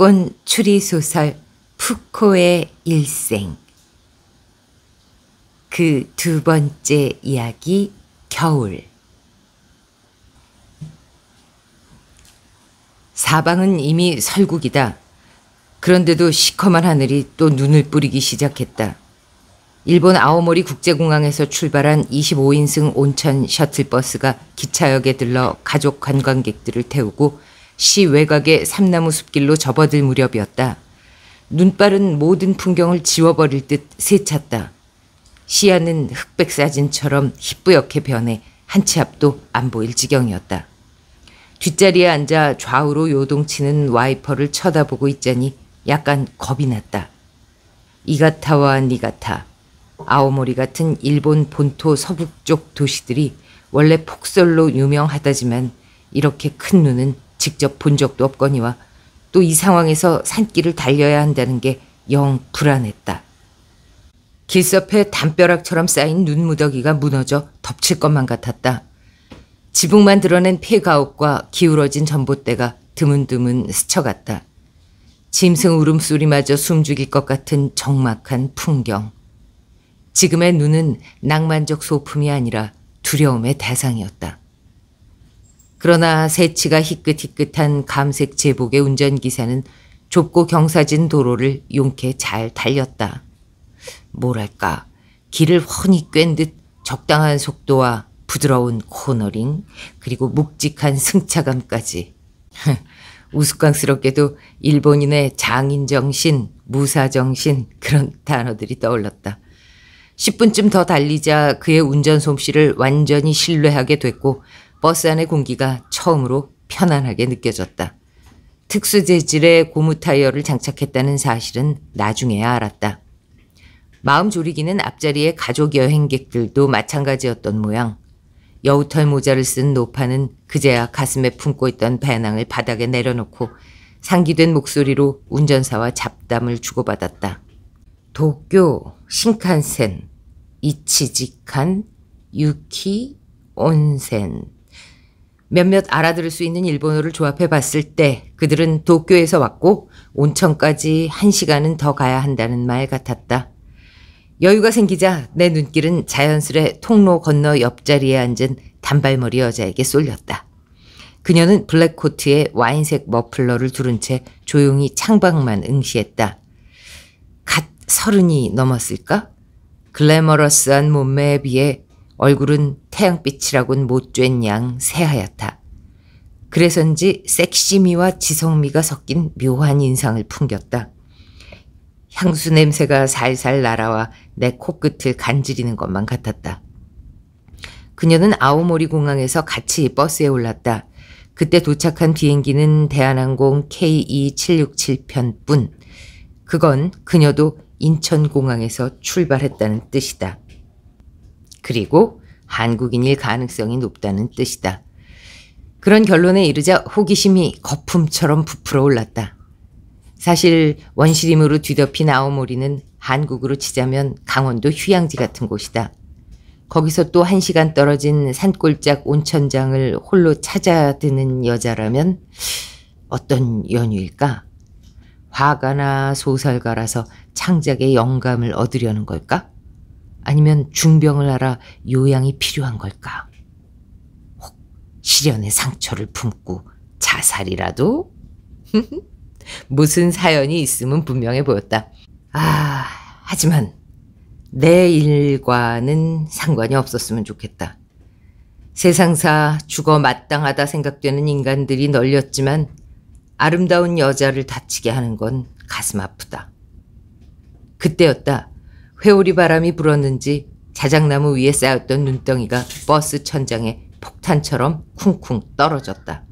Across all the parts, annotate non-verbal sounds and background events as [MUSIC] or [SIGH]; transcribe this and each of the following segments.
최혁곤 추리소설 푸코의 일생 그 두 번째 이야기 겨울 사방은 이미 설국이다. 그런데도 시커먼 하늘이 또 눈을 뿌리기 시작했다. 일본 아오모리 국제공항에서 출발한 25인승 온천 셔틀버스가 기차역에 들러 가족 관광객들을 태우고 시 외곽의 삼나무 숲길로 접어들 무렵이었다. 눈발은 모든 풍경을 지워버릴 듯세찼다 시야는 흑백 사진처럼 희뿌옇게 변해 한치 앞도 안 보일 지경이었다. 뒷자리에 앉아 좌우로 요동치는 와이퍼를 쳐다보고 있자니 약간 겁이 났다. 이가타와 니가타, 아오모리 같은 일본 본토 서북쪽 도시들이 원래 폭설로 유명하다지만 이렇게 큰 눈은 직접 본 적도 없거니와 또 이 상황에서 산길을 달려야 한다는 게 영 불안했다. 길섭에 담벼락처럼 쌓인 눈무더기가 무너져 덮칠 것만 같았다. 지붕만 드러낸 폐가옥과 기울어진 전봇대가 드문드문 스쳐갔다. 짐승 울음소리마저 숨죽일 것 같은 적막한 풍경. 지금의 눈은 낭만적 소품이 아니라 두려움의 대상이었다. 그러나 새치가 희끗희끗한 감색 제복의 운전기사는 좁고 경사진 도로를 용케 잘 달렸다. 뭐랄까 길을 훤히 꿴 듯 적당한 속도와 부드러운 코너링 그리고 묵직한 승차감까지 [LAUGHS] 우스꽝스럽게도 일본인의 장인정신, 무사정신 그런 단어들이 떠올랐다. 10분쯤 더 달리자 그의 운전 솜씨를 완전히 신뢰하게 됐고 버스 안의 공기가 처음으로 편안하게 느껴졌다. 특수 재질의 고무 타이어를 장착했다는 사실은 나중에야 알았다. 마음 졸이기는 앞자리의 가족 여행객들도 마찬가지였던 모양. 여우털 모자를 쓴 노파는 그제야 가슴에 품고 있던 배낭을 바닥에 내려놓고 상기된 목소리로 운전사와 잡담을 주고받았다. 도쿄, 신칸센, 이치지칸, 유키, 온센. 몇몇 알아들을 수 있는 일본어를 조합해 봤을 때 그들은 도쿄에서 왔고 온천까지 한 시간은 더 가야 한다는 말 같았다. 여유가 생기자 내 눈길은 자연스레 통로 건너 옆자리에 앉은 단발머리 여자에게 쏠렸다. 그녀는 블랙 코트에 와인색 머플러를 두른 채 조용히 창밖만 응시했다. 갓 서른이 넘었을까? 글래머러스한 몸매에 비해 얼굴은 태양빛이라곤 못된 양 새하얗다. 그래서인지 섹시미와 지성미가 섞인 묘한 인상을 풍겼다. 향수 냄새가 살살 날아와 내 코끝을 간지리는 것만 같았다. 그녀는 아오모리 공항에서 같이 버스에 올랐다. 그때 도착한 비행기는 대한항공 KE767편뿐. 그건 그녀도 인천공항에서 출발했다는 뜻이다. 그리고 한국인일 가능성이 높다는 뜻이다. 그런 결론에 이르자 호기심이 거품처럼 부풀어 올랐다. 사실 원시림으로 뒤덮인 아오모리는 한국으로 치자면 강원도 휴양지 같은 곳이다. 거기서 또 한 시간 떨어진 산골짝 온천장을 홀로 찾아드는 여자라면 어떤 연유일까? 화가나 소설가라서 창작의 영감을 얻으려는 걸까? 아니면 중병을 알아 요양이 필요한 걸까? 혹 시련의 상처를 품고 자살이라도? [LAUGHS] 무슨 사연이 있으면 분명해 보였다. 아, 하지만 내 일과는 상관이 없었으면 좋겠다. 세상사 죽어 마땅하다 생각되는 인간들이 널렸지만 아름다운 여자를 다치게 하는 건 가슴 아프다. 그때였다. 회오리 바람이 불었는지 자작나무 위에 쌓였던 눈덩이가 버스 천장에 폭탄처럼 쿵쿵 떨어졌다.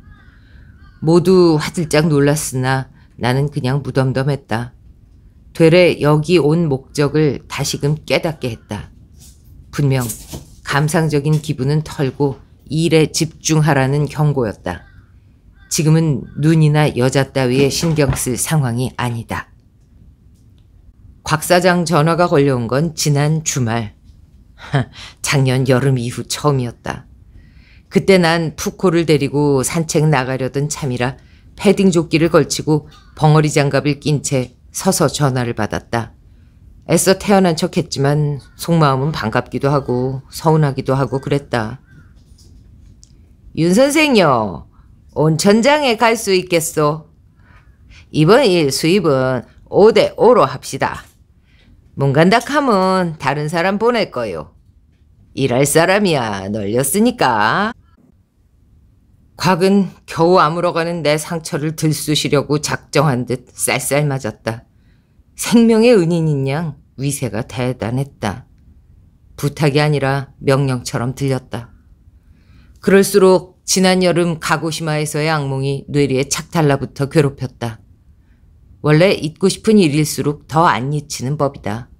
모두 화들짝 놀랐으나 나는 그냥 무덤덤했다. 되레 여기 온 목적을 다시금 깨닫게 했다. 분명 감상적인 기분은 털고 일에 집중하라는 경고였다. 지금은 눈이나 여자 따위에 신경 쓸 상황이 아니다. 곽 사장 전화가 걸려온 건 지난 주말. [LAUGHS] 작년 여름 이후 처음이었다. 그때 난 푸코를 데리고 산책 나가려던 참이라 패딩 조끼를 걸치고 벙어리 장갑을 낀 채 서서 전화를 받았다. 애써 태어난 척 했지만 속마음은 반갑기도 하고 서운하기도 하고 그랬다. 윤 선생요, 온천장에 갈 수 있겠소? 이번 일 수입은 5대 5로 합시다. 문간닥 하면 다른 사람 보낼 거요. 일할 사람이야 널렸으니까. 곽은 겨우 아물어 가는 내 상처를 들쑤시려고 작정한 듯 쌀쌀 맞았다. 생명의 은인인 양 위세가 대단했다. 부탁이 아니라 명령처럼 들렸다. 그럴수록 지난 여름 가고시마에서의 악몽이 뇌리에 착 달라붙어 괴롭혔다. 원래 잊고 싶은 일일수록 더 안 잊히는 법이다.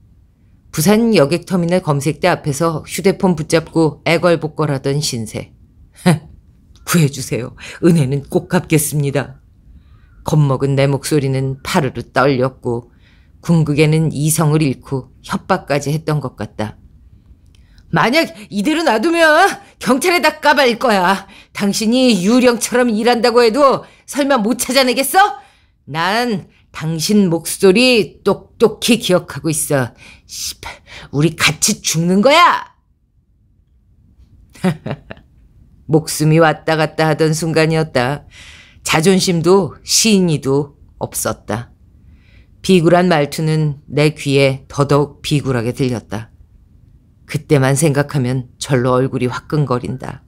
부산 여객터미널 검색대 앞에서 휴대폰 붙잡고 애걸복걸하던 신세. [LAUGHS] 구해주세요. 은혜는 꼭 갚겠습니다. 겁먹은 내 목소리는 파르르 떨렸고 궁극에는 이성을 잃고 협박까지 했던 것 같다. 만약 이대로 놔두면 경찰에다 까발릴 거야. 당신이 유령처럼 일한다고 해도 설마 못 찾아내겠어? 난 당신 목소리 똑똑히 기억하고 있어. 씨발, 우리 같이 죽는 거야! [LAUGHS] 목숨이 왔다 갔다 하던 순간이었다. 자존심도 시인이도 없었다. 비굴한 말투는 내 귀에 더더욱 비굴하게 들렸다. 그때만 생각하면 절로 얼굴이 화끈거린다.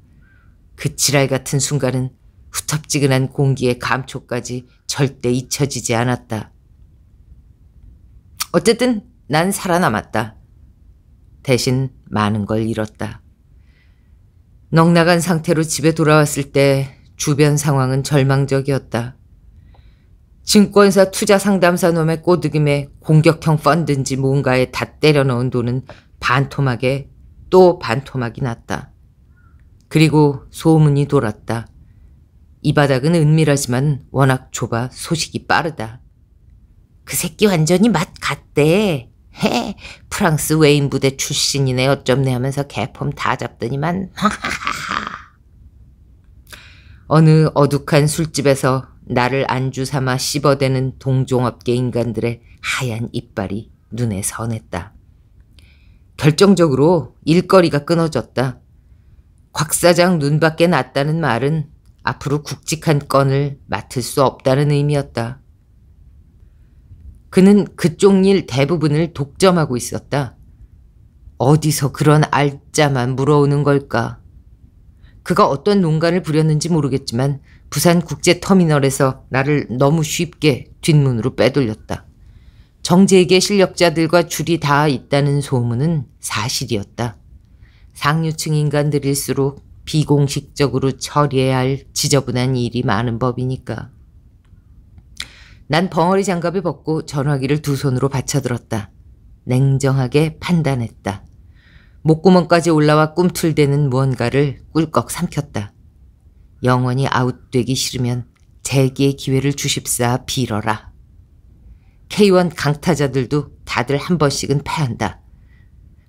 그 지랄 같은 순간은 후텁지근한 공기의 감초까지 절대 잊혀지지 않았다. 어쨌든 난 살아남았다. 대신 많은 걸 잃었다. 넉나간 상태로 집에 돌아왔을 때 주변 상황은 절망적이었다. 증권사 투자 상담사 놈의 꼬드김에 공격형 펀드인지 뭔가에 다 때려넣은 돈은 반토막에 또 반토막이 났다. 그리고 소문이 돌았다. 이 바닥은 은밀하지만 워낙 좁아 소식이 빠르다. 그 새끼 완전히 맛같대 헤, 프랑스 외인 부대 출신이네 어쩜네 하면서 개폼 다 잡더니만 [LAUGHS] 어느 어둑한 술집에서 나를 안주 삼아 씹어대는 동종업계 인간들의 하얀 이빨이 눈에 선했다. 결정적으로 일거리가 끊어졌다. 곽 사장 눈밖에 났다는 말은 앞으로 굵직한 건을 맡을 수 없다는 의미였다. 그는 그쪽 일 대부분을 독점하고 있었다. 어디서 그런 알짜만 물어오는 걸까? 그가 어떤 농간을 부렸는지 모르겠지만 부산 국제터미널에서 나를 너무 쉽게 뒷문으로 빼돌렸다. 정재에게 실력자들과 줄이 다 있다는 소문은 사실이었다. 상류층 인간들일수록 비공식적으로 처리해야 할 지저분한 일이 많은 법이니까. 난 벙어리 장갑을 벗고 전화기를 두 손으로 받쳐들었다. 냉정하게 판단했다. 목구멍까지 올라와 꿈틀대는 무언가를 꿀꺽 삼켰다. 영원히 아웃되기 싫으면 재기의 기회를 주십사 빌어라. K1 강타자들도 다들 한 번씩은 패한다.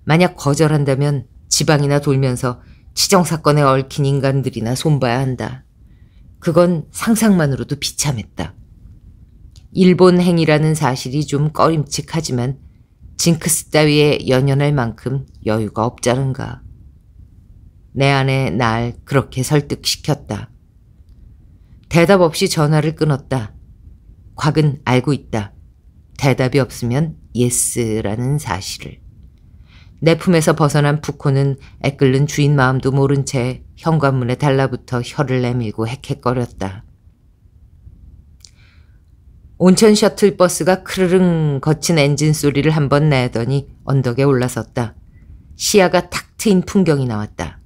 만약 거절한다면 지방이나 돌면서 치정사건에 얽힌 인간들이나 손봐야 한다. 그건 상상만으로도 비참했다. 일본 행이라는 사실이 좀 꺼림칙하지만 징크스 따위에 연연할 만큼 여유가 없자는가. 내 안에 날 그렇게 설득시켰다. 대답 없이 전화를 끊었다. 곽은 알고 있다. 대답이 없으면 예스라는 사실을. 내 품에서 벗어난 푸코는 애끓는 주인 마음도 모른 채 현관문에 달라붙어 혀를 내밀고 헥헥거렸다. 온천 셔틀버스가 크르릉 거친 엔진 소리를 한 번 내더니 언덕에 올라섰다. 시야가 탁 트인 풍경이 나왔다.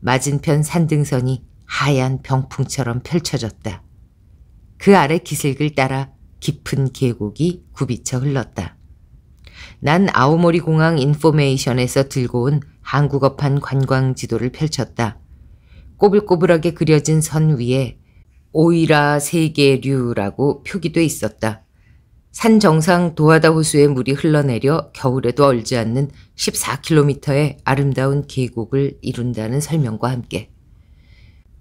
맞은편 산등선이 하얀 병풍처럼 펼쳐졌다. 그 아래 기슭을 따라 깊은 계곡이 굽이쳐 흘렀다. 난 아오모리 공항 인포메이션에서 들고 온 한국어판 관광 지도를 펼쳤다. 꼬불꼬불하게 그려진 선 위에 오이라 세계류라고 표기돼 있었다. 산 정상 도하다 호수의 물이 흘러내려 겨울에도 얼지 않는 14km의 아름다운 계곡을 이룬다는 설명과 함께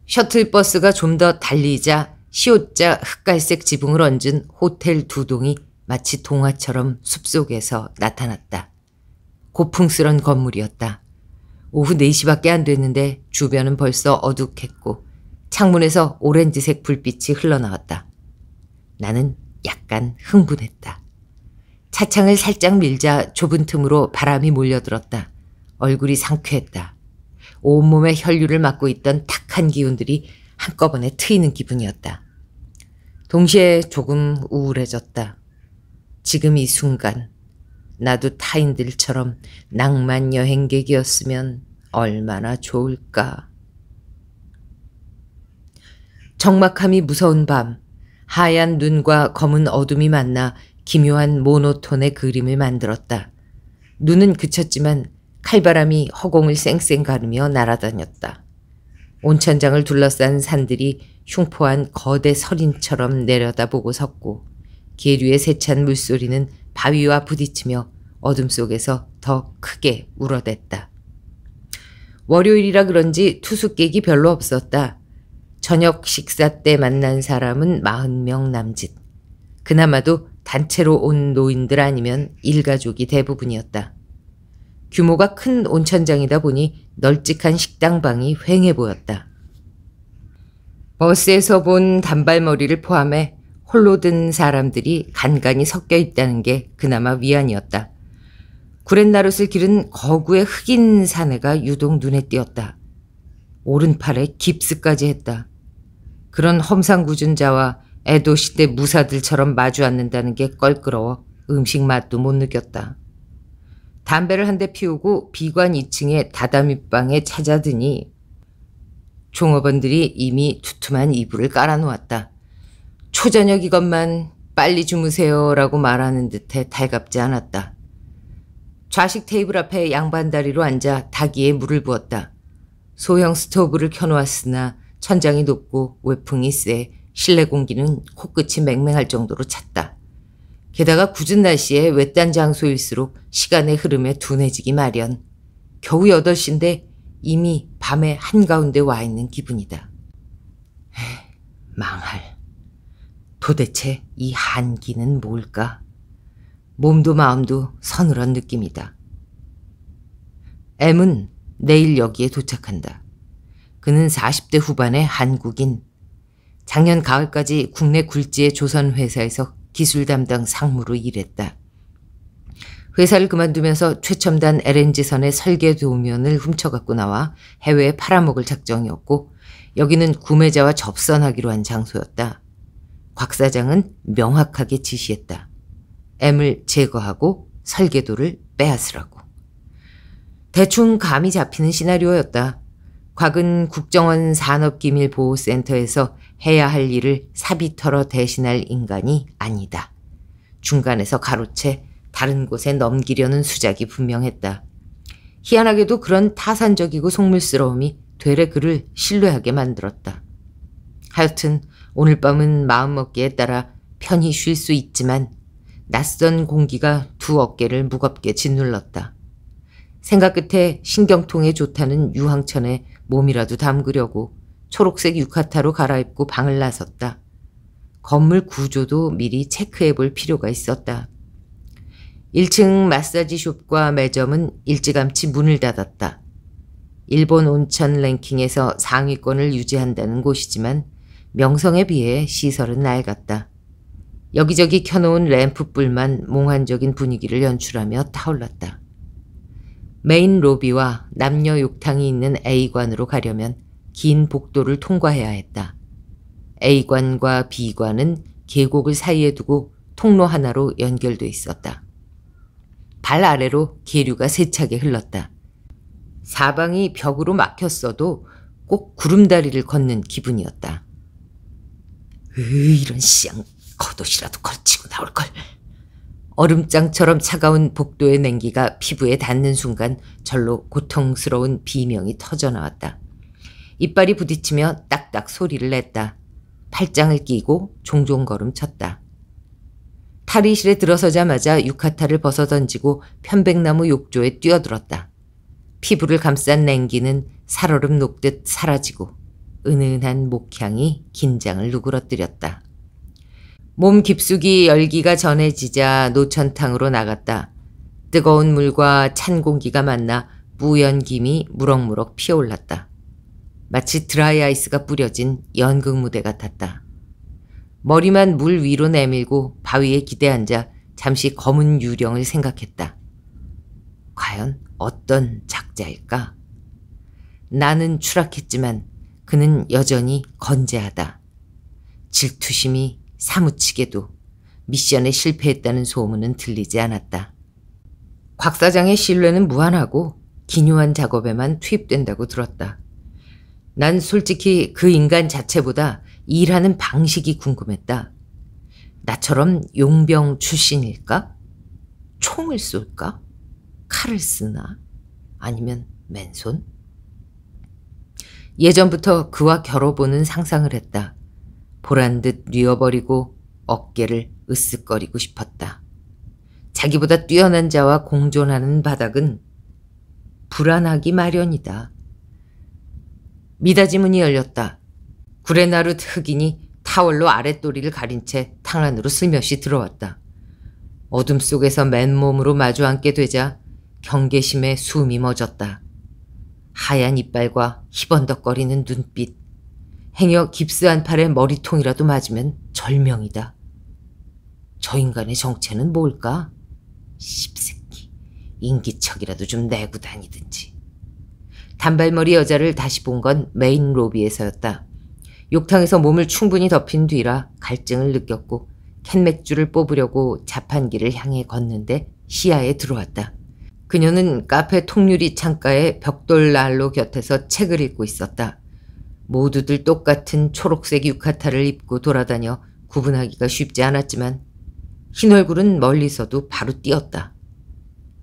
셔틀버스가 좀 더 달리자 시옷자 흑갈색 지붕을 얹은 호텔 두 동이 마치 동화처럼 숲속에서 나타났다. 고풍스런 건물이었다. 오후 4시밖에 안 됐는데 주변은 벌써 어둑했고 창문에서 오렌지색 불빛이 흘러나왔다. 나는 약간 흥분했다. 차창을 살짝 밀자 좁은 틈으로 바람이 몰려들었다. 얼굴이 상쾌했다. 온몸에 혈류를 막고 있던 탁한 기운들이 한꺼번에 트이는 기분이었다. 동시에 조금 우울해졌다. 지금 이 순간 나도 타인들처럼 낭만 여행객이었으면 얼마나 좋을까. 적막함이 무서운 밤, 하얀 눈과 검은 어둠이 만나 기묘한 모노톤의 그림을 만들었다. 눈은 그쳤지만 칼바람이 허공을 쌩쌩 가르며 날아다녔다. 온천장을 둘러싼 산들이 흉포한 거대 서린처럼 내려다보고 섰고 계류의 세찬 물소리는 바위와 부딪히며 어둠 속에서 더 크게 울어댔다. 월요일이라 그런지 투숙객이 별로 없었다. 저녁 식사 때 만난 사람은 40명 남짓. 그나마도 단체로 온 노인들 아니면 일가족이 대부분이었다. 규모가 큰 온천장이다 보니 널찍한 식당방이 휑해 보였다. 버스에서 본 단발머리를 포함해 홀로 든 사람들이 간간히 섞여 있다는 게 그나마 위안이었다. 구렛나룻을 기른 거구의 흑인 사내가 유독 눈에 띄었다. 오른팔에 깁스까지 했다. 그런 험상궂은 자와 애도 시대 무사들처럼 마주 앉는다는 게 껄끄러워 음식 맛도 못 느꼈다. 담배를 한 대 피우고 비관 2층의 다다미방에 찾아드니 종업원들이 이미 두툼한 이불을 깔아놓았다. 초저녁 이것만 빨리 주무세요라고 말하는 듯해 달갑지 않았다. 좌식 테이블 앞에 양반 다리로 앉아 다기에 물을 부었다. 소형 스토브를 켜놓았으나 천장이 높고 외풍이 세 실내 공기는 코끝이 맹맹할 정도로 찼다. 게다가 굳은 날씨에 외딴 장소일수록 시간의 흐름에 둔해지기 마련. 겨우 8시인데 이미 밤에 한가운데 와 있는 기분이다. 에이, 망할. 도대체 이 한기는 뭘까? 몸도 마음도 서늘한 느낌이다. M은 내일 여기에 도착한다. 그는 40대 후반의 한국인. 작년 가을까지 국내 굴지의 조선 회사에서 기술 담당 상무로 일했다. 회사를 그만두면서 최첨단 LNG선의 설계 도면을 훔쳐갖고 나와 해외에 팔아먹을 작정이었고 여기는 구매자와 접선하기로 한 장소였다. 곽 사장은 명확하게 지시했다. M을 제거하고 설계도를 빼앗으라고. 대충 감이 잡히는 시나리오였다. 곽은 국정원 산업기밀보호센터에서 해야 할 일을 사비터어 대신할 인간이 아니다. 중간에서 가로채 다른 곳에 넘기려는 수작이 분명했다. 희한하게도 그런 타산적이고 속물스러움이 되레 그를 신뢰하게 만들었다. 하여튼 오늘 밤은 마음먹기에 따라 편히 쉴 수 있지만 낯선 공기가 두 어깨를 무겁게 짓눌렀다. 생각 끝에 신경통에 좋다는 유황천에 몸이라도 담그려고 초록색 유카타로 갈아입고 방을 나섰다. 건물 구조도 미리 체크해 볼 필요가 있었다. 1층 마사지숍과 매점은 일찌감치 문을 닫았다. 일본 온천 랭킹에서 상위권을 유지한다는 곳이지만 명성에 비해 시설은 낡았다. 여기저기 켜놓은 램프불만 몽환적인 분위기를 연출하며 타올랐다. 메인 로비와 남녀 욕탕이 있는 A관으로 가려면 긴 복도를 통과해야 했다. A관과 B관은 계곡을 사이에 두고 통로 하나로 연결돼 있었다. 발 아래로 계류가 세차게 흘렀다. 사방이 벽으로 막혔어도 꼭 구름다리를 걷는 기분이었다. 으이, 이런 씨양 겉옷이라도 걸치고 나올걸. 얼음장처럼 차가운 복도의 냉기가 피부에 닿는 순간 절로 고통스러운 비명이 터져나왔다. 이빨이 부딪히며 딱딱 소리를 냈다. 팔짱을 끼고 종종 걸음 쳤다. 탈의실에 들어서자마자 유카타를 벗어던지고 편백나무 욕조에 뛰어들었다. 피부를 감싼 냉기는 살얼음 녹듯 사라지고 은은한 목향이 긴장을 누그러뜨렸다. 몸 깊숙이 열기가 전해지자 노천탕으로 나갔다. 뜨거운 물과 찬 공기가 만나 무연 김이 무럭무럭 피어올랐다. 마치 드라이아이스가 뿌려진 연극 무대 같았다. 머리만 물 위로 내밀고 바위에 기대앉아 잠시 검은 유령을 생각했다. 과연 어떤 작자일까? 나는 추락했지만 그는 여전히 건재하다. 질투심이 사무치게도 미션에 실패했다는 소문은 들리지 않았다. 곽 사장의 신뢰는 무한하고 기묘한 작업에만 투입된다고 들었다. 난 솔직히 그 인간 자체보다 일하는 방식이 궁금했다. 나처럼 용병 출신일까? 총을 쏠까? 칼을 쓰나? 아니면 맨손? 예전부터 그와 겨뤄보는 상상을 했다. 보란 듯 뉘어버리고 어깨를 으쓱거리고 싶었다. 자기보다 뛰어난 자와 공존하는 바닥은 불안하기 마련이다. 미닫이문이 열렸다. 구레나룻 흑인이 타월로 아랫도리를 가린 채 탕 안으로 슬며시 들어왔다. 어둠 속에서 맨몸으로 마주앉게 되자 경계심에 숨이 멎었다. 하얀 이빨과 희번덕거리는 눈빛, 행여 깁스한 팔에 머리통이라도 맞으면 절명이다. 저 인간의 정체는 뭘까? 씹새끼, 인기척이라도 좀 내고 다니든지. 단발머리 여자를 다시 본 건 메인 로비에서였다. 욕탕에서 몸을 충분히 덮인 뒤라 갈증을 느꼈고 캔맥주를 뽑으려고 자판기를 향해 걷는데 시야에 들어왔다. 그녀는 카페 통유리 창가의 벽돌 난로 곁에서 책을 읽고 있었다. 모두들 똑같은 초록색 유카타를 입고 돌아다녀 구분하기가 쉽지 않았지만 흰 얼굴은 멀리서도 바로 띄었다.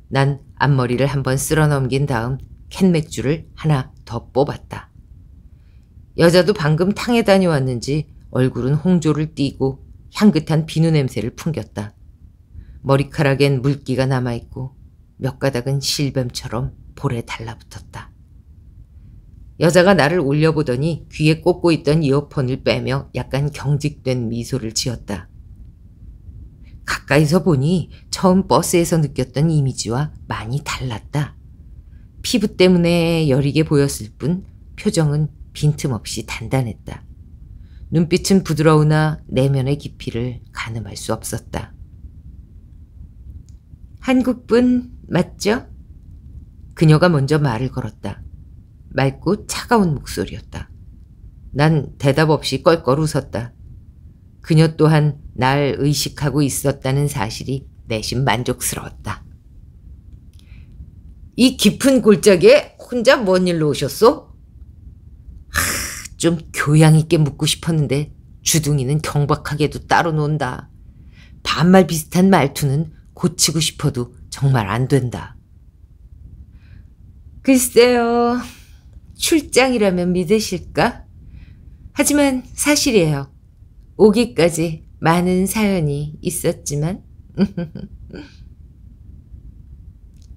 난 앞머리를 한번 쓸어 넘긴 다음 캔 맥주를 하나 더 뽑았다. 여자도 방금 탕에 다녀왔는지 얼굴은 홍조를 띠고 향긋한 비누 냄새를 풍겼다. 머리카락엔 물기가 남아있고 몇 가닥은 실뱀처럼 볼에 달라붙었다. 여자가 나를 올려보더니 귀에 꽂고 있던 이어폰을 빼며 약간 경직된 미소를 지었다. 가까이서 보니 처음 버스에서 느꼈던 이미지와 많이 달랐다. 피부 때문에 여리게 보였을 뿐 표정은 빈틈없이 단단했다. 눈빛은 부드러우나 내면의 깊이를 가늠할 수 없었다. 한국분 맞죠? 그녀가 먼저 말을 걸었다. 맑고 차가운 목소리였다. 난 대답 없이 껄껄 웃었다. 그녀 또한 날 의식하고 있었다는 사실이 내심 만족스러웠다. 이 깊은 골짜기에 혼자 뭔 일로 오셨소? 하, 좀 교양 있게 묻고 싶었는데 주둥이는 경박하게도 따로 논다. 반말 비슷한 말투는 고치고 싶어도 정말 안 된다. 글쎄요. 출장이라면 믿으실까? 하지만 사실이에요. 오기까지 많은 사연이 있었지만. [LAUGHS]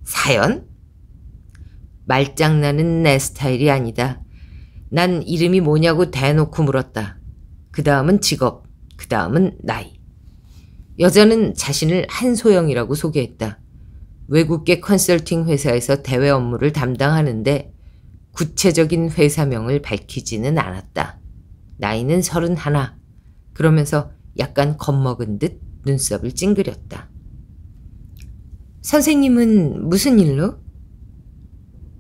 사연? 말장난은 내 스타일이 아니다. 난 이름이 뭐냐고 대놓고 물었다. 그 다음은 직업, 그 다음은 나이. 여자는 자신을 한소영이라고 소개했다. 외국계 컨설팅 회사에서 대외 업무를 담당하는데 구체적인 회사명을 밝히지는 않았다. 나이는 31. 그러면서 약간 겁먹은 듯 눈썹을 찡그렸다. 선생님은 무슨 일로?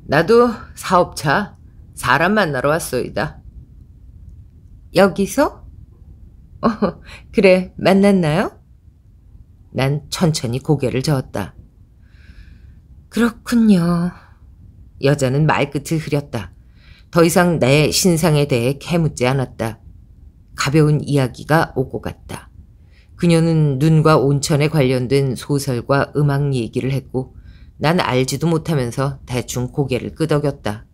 나도 사업차 사람 만나러 왔소이다. 여기서? [LAUGHS] 어, 그래, 만났나요? 난 천천히 고개를 저었다. 그렇군요. 여자는 말끝을 흐렸다. 더 이상 내 신상에 대해 캐묻지 않았다. 가벼운 이야기가 오고 갔다. 그녀는 눈과 온천에 관련된 소설과 음악 얘기를 했고 난 알지도 못하면서 대충 고개를 끄덕였다.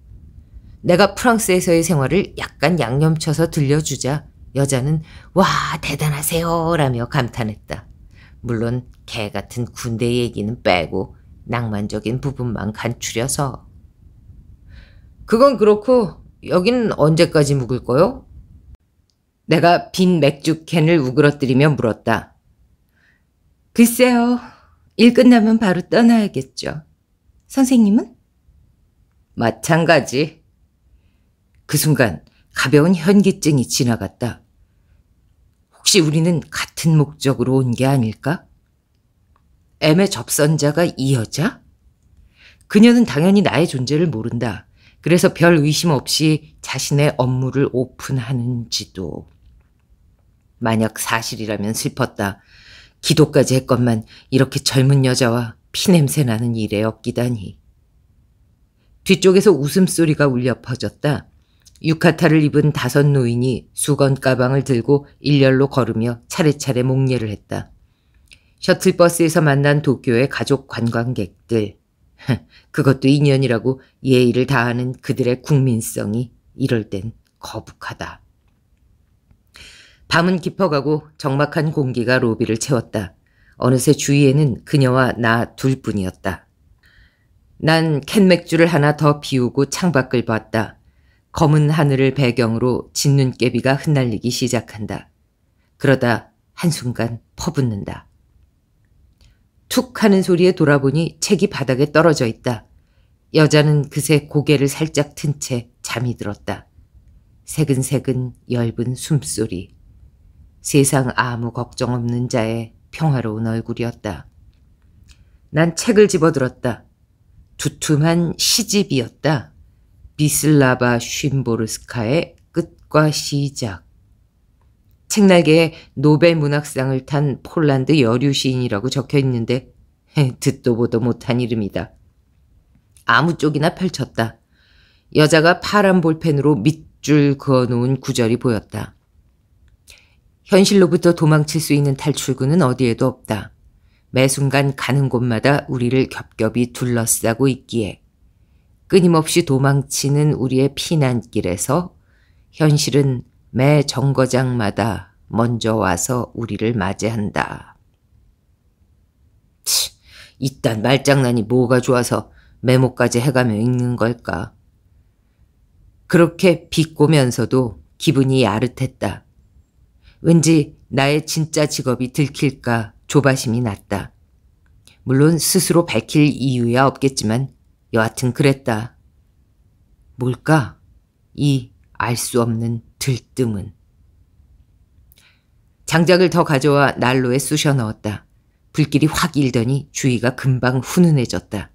내가 프랑스에서의 생활을 약간 양념쳐서 들려주자 여자는 와 대단하세요 라며 감탄했다. 물론 개 같은 군대 얘기는 빼고 낭만적인 부분만 간추려서. 그건 그렇고 여긴 언제까지 묵을 거요? 내가 빈 맥주 캔을 우그러뜨리며 물었다. 글쎄요. 일 끝나면 바로 떠나야겠죠. 선생님은? 마찬가지. 그 순간 가벼운 현기증이 지나갔다. 혹시 우리는 같은 목적으로 온 게 아닐까? M의 접선자가 이 여자? 그녀는 당연히 나의 존재를 모른다. 그래서 별 의심 없이 자신의 업무를 오픈하는지도. 만약 사실이라면 슬펐다. 기도까지 했건만 이렇게 젊은 여자와 피냄새 나는 일에 엮이다니. 뒤쪽에서 웃음소리가 울려 퍼졌다. 유카타를 입은 다섯 노인이 수건 가방을 들고 일렬로 걸으며 차례차례 목례를 했다. 셔틀버스에서 만난 도쿄의 가족 관광객들. [LAUGHS] 그것도 인연이라고 예의를 다하는 그들의 국민성이 이럴 땐 거북하다. 밤은 깊어가고 적막한 공기가 로비를 채웠다. 어느새 주위에는 그녀와 나 둘뿐이었다. 난 캔맥주를 하나 더 비우고 창밖을 봤다. 검은 하늘을 배경으로 짓눈깨비가 흩날리기 시작한다. 그러다 한순간 퍼붓는다. 툭 하는 소리에 돌아보니 책이 바닥에 떨어져 있다. 여자는 그새 고개를 살짝 튼 채 잠이 들었다. 새근새근 엷은 숨소리. 세상 아무 걱정 없는 자의 평화로운 얼굴이었다. 난 책을 집어들었다. 두툼한 시집이었다. 미슬라바 쉰보르스카의 끝과 시작. 책날개에 노벨 문학상을 탄 폴란드 여류 시인이라고 적혀 있는데 듣도 보도 못한 이름이다. 아무 쪽이나 펼쳤다. 여자가 파란 볼펜으로 밑줄 그어놓은 구절이 보였다. 현실로부터 도망칠 수 있는 탈출구는 어디에도 없다. 매 순간 가는 곳마다 우리를 겹겹이 둘러싸고 있기에 끊임없이 도망치는 우리의 피난길에서 현실은 매 정거장마다 먼저 와서 우리를 맞이한다. 치, 이딴 말장난이 뭐가 좋아서 메모까지 해가며 읽는 걸까. 그렇게 비꼬면서도 기분이 야릇했다. 왠지 나의 진짜 직업이 들킬까 조바심이 났다. 물론 스스로 밝힐 이유야 없겠지만 여하튼 그랬다. 뭘까? 이 알 수 없는 들뜸은. 장작을 더 가져와 난로에 쑤셔 넣었다. 불길이 확 일더니 주위가 금방 훈훈해졌다.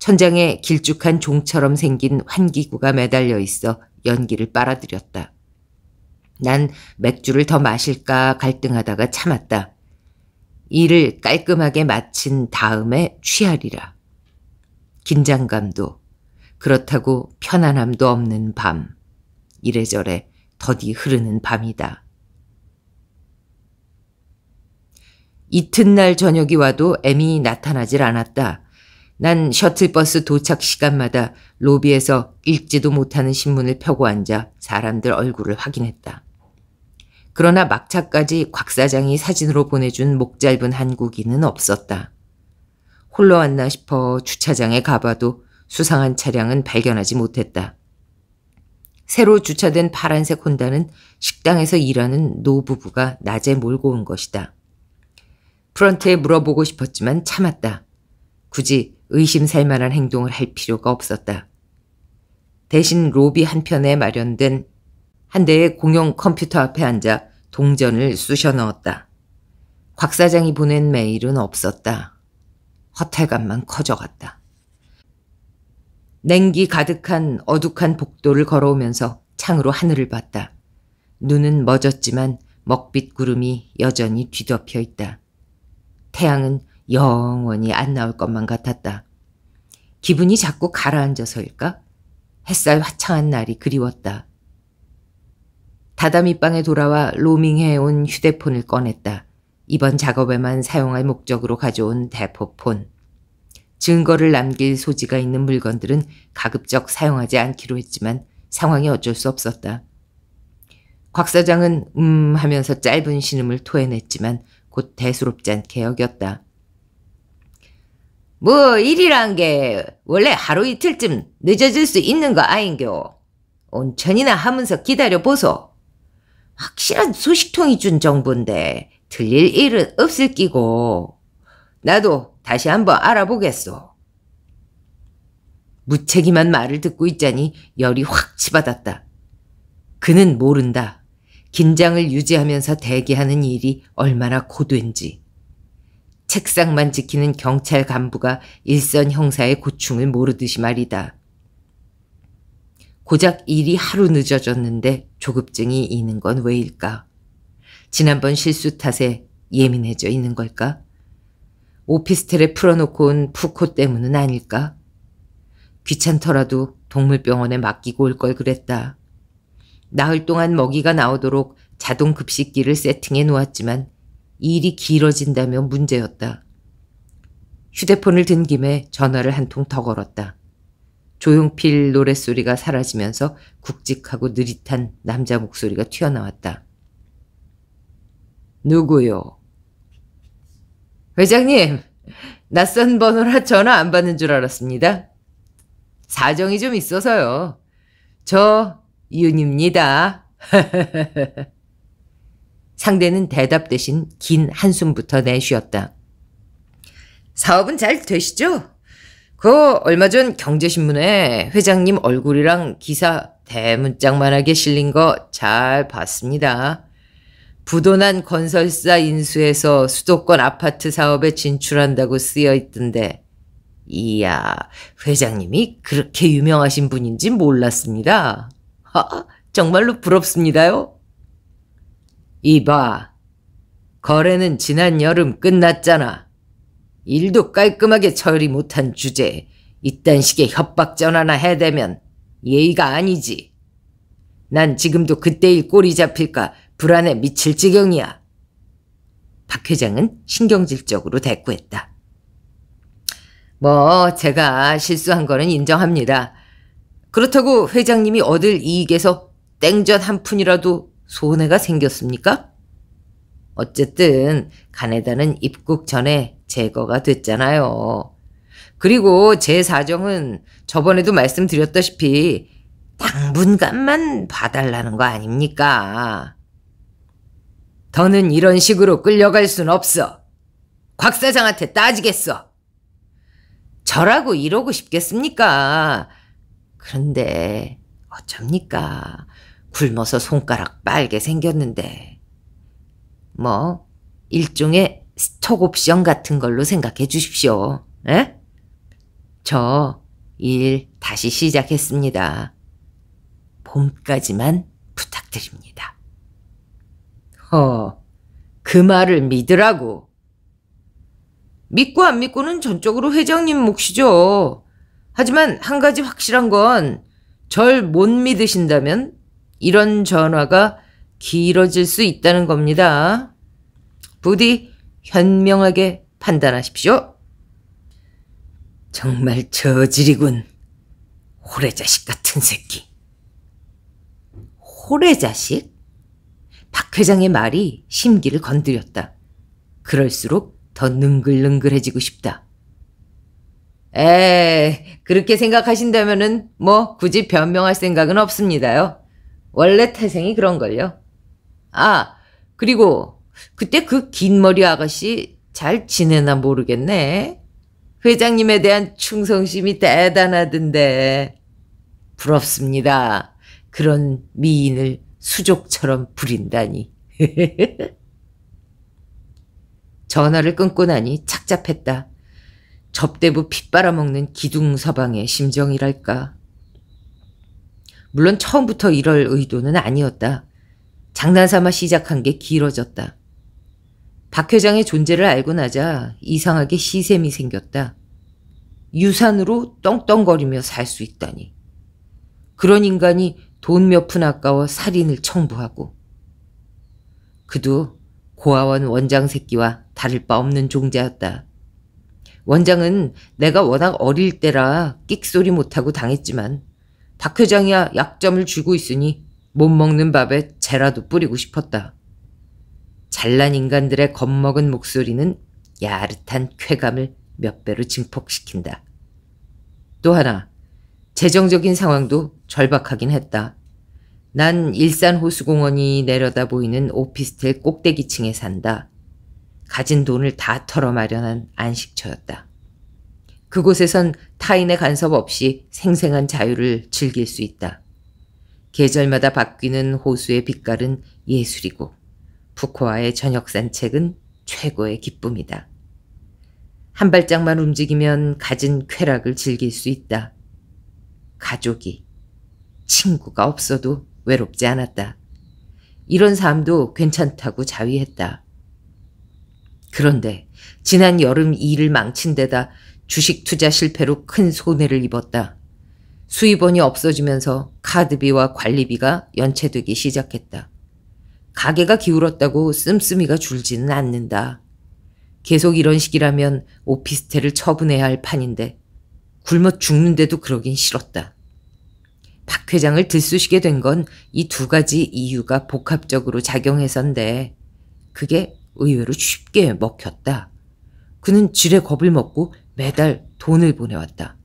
천장에 길쭉한 종처럼 생긴 환기구가 매달려 있어 연기를 빨아들였다. 난 맥주를 더 마실까 갈등하다가 참았다. 일을 깔끔하게 마친 다음에 취하리라. 긴장감도 그렇다고 편안함도 없는 밤. 이래저래 더디 흐르는 밤이다. 이튿날 저녁이 와도 애미 나타나질 않았다. 난 셔틀버스 도착 시간마다 로비에서 읽지도 못하는 신문을 펴고 앉아 사람들 얼굴을 확인했다. 그러나 막차까지 곽 사장이 사진으로 보내준 목 짧은 한국인은 없었다. 홀로 왔나 싶어 주차장에 가봐도 수상한 차량은 발견하지 못했다. 새로 주차된 파란색 혼다는 식당에서 일하는 노부부가 낮에 몰고 온 것이다. 프런트에 물어보고 싶었지만 참았다. 굳이 의심살 만한 행동을 할 필요가 없었다. 대신 로비 한편에 마련된 한 대의 공용 컴퓨터 앞에 앉아 동전을 쑤셔 넣었다. 곽 사장이 보낸 메일은 없었다. 허탈감만 커져갔다. 냉기 가득한 어둑한 복도를 걸어오면서 창으로 하늘을 봤다. 눈은 멎었지만 먹빛 구름이 여전히 뒤덮여 있다. 태양은 영원히 안 나올 것만 같았다. 기분이 자꾸 가라앉아서일까? 햇살 화창한 날이 그리웠다. 다다미방에 돌아와 로밍해온 휴대폰을 꺼냈다. 이번 작업에만 사용할 목적으로 가져온 대포폰. 증거를 남길 소지가 있는 물건들은 가급적 사용하지 않기로 했지만 상황이 어쩔 수 없었다. 곽 사장은 음 하면서 짧은 신음을 토해냈지만 곧 대수롭지 않게 여겼다. 뭐 일이란 게 원래 하루 이틀쯤 늦어질 수 있는 거 아닌겨. 온천이나 하면서 기다려보소. 확실한 소식통이 준 정보인데 들릴 일은 없을 끼고. 나도 다시 한번 알아보겠소. 무책임한 말을 듣고 있자니 열이 확 치받았다. 그는 모른다. 긴장을 유지하면서 대기하는 일이 얼마나 고된지. 책상만 지키는 경찰 간부가 일선 형사의 고충을 모르듯이 말이다. 고작 일이 하루 늦어졌는데 조급증이 있는 건 왜일까? 지난번 실수 탓에 예민해져 있는 걸까? 오피스텔에 풀어놓고 온 푸코 때문은 아닐까? 귀찮더라도 동물병원에 맡기고 올 걸 그랬다. 나흘 동안 먹이가 나오도록 자동 급식기를 세팅해 놓았지만 일이 길어진다면 문제였다. 휴대폰을 든 김에 전화를 한 통 더 걸었다. 조용필 노랫소리가 사라지면서 굵직하고 느릿한 남자 목소리가 튀어나왔다. 누구요? 회장님, 낯선 번호라 전화 안 받는 줄 알았습니다. 사정이 좀 있어서요. 저 윤입니다. [LAUGHS] 상대는 대답 대신 긴 한숨부터 내쉬었다. 사업은 잘 되시죠? 그 얼마 전 경제신문에 회장님 얼굴이랑 기사 대문짝만하게 실린 거 잘 봤습니다. 부도난 건설사 인수해서 수도권 아파트 사업에 진출한다고 쓰여 있던데, 이야, 회장님이 그렇게 유명하신 분인지 몰랐습니다. 하, 정말로 부럽습니다요. 이봐, 거래는 지난 여름 끝났잖아. 일도 깔끔하게 처리 못한 주제에 이딴 식의 협박 전화나 해대면 예의가 아니지. 난 지금도 그때일 꼬리 잡힐까 불안에 미칠 지경이야. 박 회장은 신경질적으로 대꾸했다. 뭐, 제가 실수한 거는 인정합니다. 그렇다고 회장님이 얻을 이익에서 땡전 한 푼이라도 손해가 생겼습니까? 어쨌든 가네다는 입국 전에 제거가 됐잖아요. 그리고 제 사정은 저번에도 말씀드렸다시피 당분간만 봐달라는 거 아닙니까? 더는 이런 식으로 끌려갈 순 없어. 곽 사장한테 따지겠어. 저라고 이러고 싶겠습니까? 그런데 어쩝니까? 굶어서 손가락 빨게 생겼는데. 뭐, 일종의 스톡 옵션 같은 걸로 생각해 주십시오. 에? 저일 다시 시작했습니다. 봄까지만 부탁드립니다. 허, 어, 그 말을 믿으라고. 믿고 안 믿고는 전적으로 회장님 몫이죠. 하지만 한 가지 확실한 건 절 못 믿으신다면 이런 전화가 길어질 수 있다는 겁니다. 부디 현명하게 판단하십시오. 정말 저지리군 호래자식 같은 새끼. 호래자식? 박 회장의 말이 심기를 건드렸다. 그럴수록 더 능글능글해지고 싶다. 에, 그렇게 생각하신다면은 뭐 굳이 변명할 생각은 없습니다요. 원래 태생이 그런걸요. 아, 그리고 그때 그 긴 머리 아가씨 잘 지내나 모르겠네. 회장님에 대한 충성심이 대단하던데. 부럽습니다. 그런 미인을 수족처럼 부린다니. [LAUGHS] 전화를 끊고 나니 착잡했다. 접대부 핏빨아먹는 기둥서방의 심정이랄까. 물론 처음부터 이럴 의도는 아니었다. 장난삼아 시작한 게 길어졌다. 박 회장의 존재를 알고 나자 이상하게 시샘이 생겼다. 유산으로 떵떵거리며 살 수 있다니. 그런 인간이 돈몇푼 아까워 살인을 청부하고 그도 고아원 원장 새끼와 다를 바 없는 종자였다. 원장은 내가 워낙 어릴 때라 끽소리 못하고 당했지만 박 회장이야 약점을 주고 있으니 못 먹는 밥에 재라도 뿌리고 싶었다. 잘난 인간들의 겁먹은 목소리는 야릇한 쾌감을 몇 배로 증폭시킨다. 또 하나, 재정적인 상황도 절박하긴 했다. 난 일산 호수공원이 내려다 보이는 오피스텔 꼭대기층에 산다. 가진 돈을 다 털어 마련한 안식처였다. 그곳에선 타인의 간섭 없이 생생한 자유를 즐길 수 있다. 계절마다 바뀌는 호수의 빛깔은 예술이고 푸코아의 저녁 산책은 최고의 기쁨이다. 한 발짝만 움직이면 가진 쾌락을 즐길 수 있다. 가족이, 친구가 없어도 외롭지 않았다. 이런 삶도 괜찮다고 자위했다. 그런데 지난 여름 일을 망친 데다 주식 투자 실패로 큰 손해를 입었다. 수입원이 없어지면서 카드비와 관리비가 연체되기 시작했다. 가게가 기울었다고 씀씀이가 줄지는 않는다. 계속 이런 식이라면 오피스텔을 처분해야 할 판인데 굶어 죽는데도 그러긴 싫었다. 박 회장을 들쑤시게 된 건 이 두 가지 이유가 복합적으로 작용해서인데 그게 의외로 쉽게 먹혔다. 그는 지레 겁을 먹고 매달 돈을 보내왔다.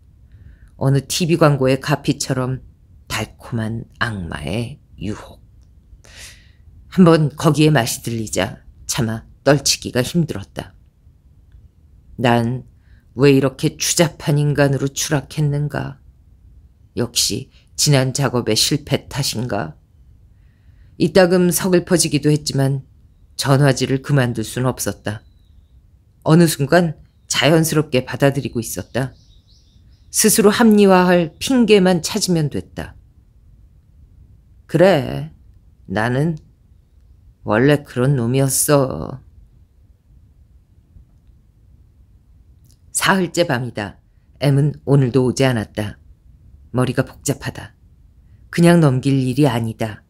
어느 TV 광고의 카피처럼 달콤한 악마의 유혹. 한번 거기에 맛이 들리자 차마 떨치기가 힘들었다. 난 왜 이렇게 추잡한 인간으로 추락했는가. 역시 지난 작업의 실패 탓인가? 이따금 서글퍼지기도 했지만 전화질을 그만둘 순 없었다. 어느 순간 자연스럽게 받아들이고 있었다. 스스로 합리화할 핑계만 찾으면 됐다. 그래, 나는 원래 그런 놈이었어. 사흘째 밤이다. M은 오늘도 오지 않았다. 머리가 복잡하다. 그냥 넘길 일이 아니다.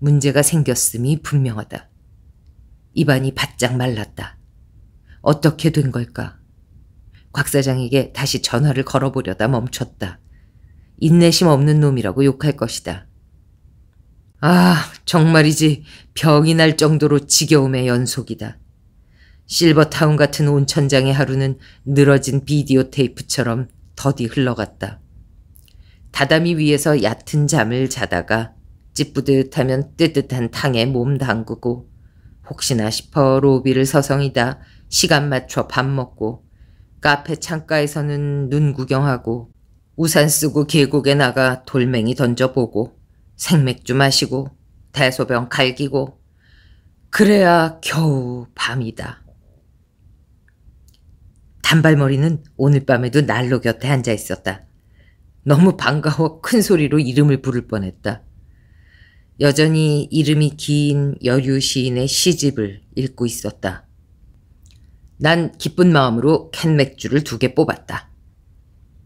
문제가 생겼음이 분명하다. 입안이 바짝 말랐다. 어떻게 된 걸까? 곽 사장에게 다시 전화를 걸어보려다 멈췄다. 인내심 없는 놈이라고 욕할 것이다. 아, 정말이지 병이 날 정도로 지겨움의 연속이다. 실버타운 같은 온천장의 하루는 늘어진 비디오 테이프처럼 더디 흘러갔다. 다다미 위에서 얕은 잠을 자다가 찌뿌듯하면 뜨뜻한 탕에 몸 담그고 혹시나 싶어 로비를 서성이다 시간 맞춰 밥 먹고 카페 창가에서는 눈 구경하고 우산 쓰고 계곡에 나가 돌멩이 던져보고 생맥주 마시고 대소변 갈기고 그래야 겨우 밤이다. 단발머리는 오늘 밤에도 난로 곁에 앉아 있었다. 너무 반가워 큰 소리로 이름을 부를 뻔했다. 여전히 이름이 긴 여류 시인의 시집을 읽고 있었다. 난 기쁜 마음으로 캔 맥주를 두 개 뽑았다.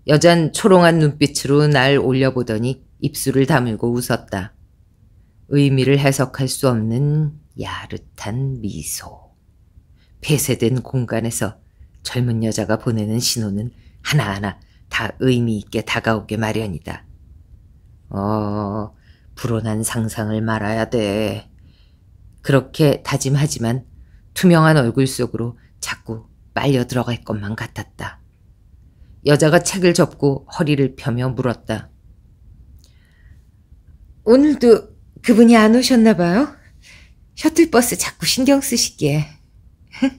여잔 초롱한 눈빛으로 날 올려보더니 입술을 다물고 웃었다. 의미를 해석할 수 없는 야릇한 미소. 폐쇄된 공간에서 젊은 여자가 보내는 신호는 하나하나 다 의미 있게 다가오게 마련이다. 어, 불온한 상상을 말아야 돼. 그렇게 다짐하지만 투명한 얼굴 속으로 자꾸 빨려 들어갈 것만 같았다. 여자가 책을 접고 허리를 펴며 물었다. 오늘도 그분이 안 오셨나 봐요? 셔틀버스 자꾸 신경 쓰시기에. [LAUGHS]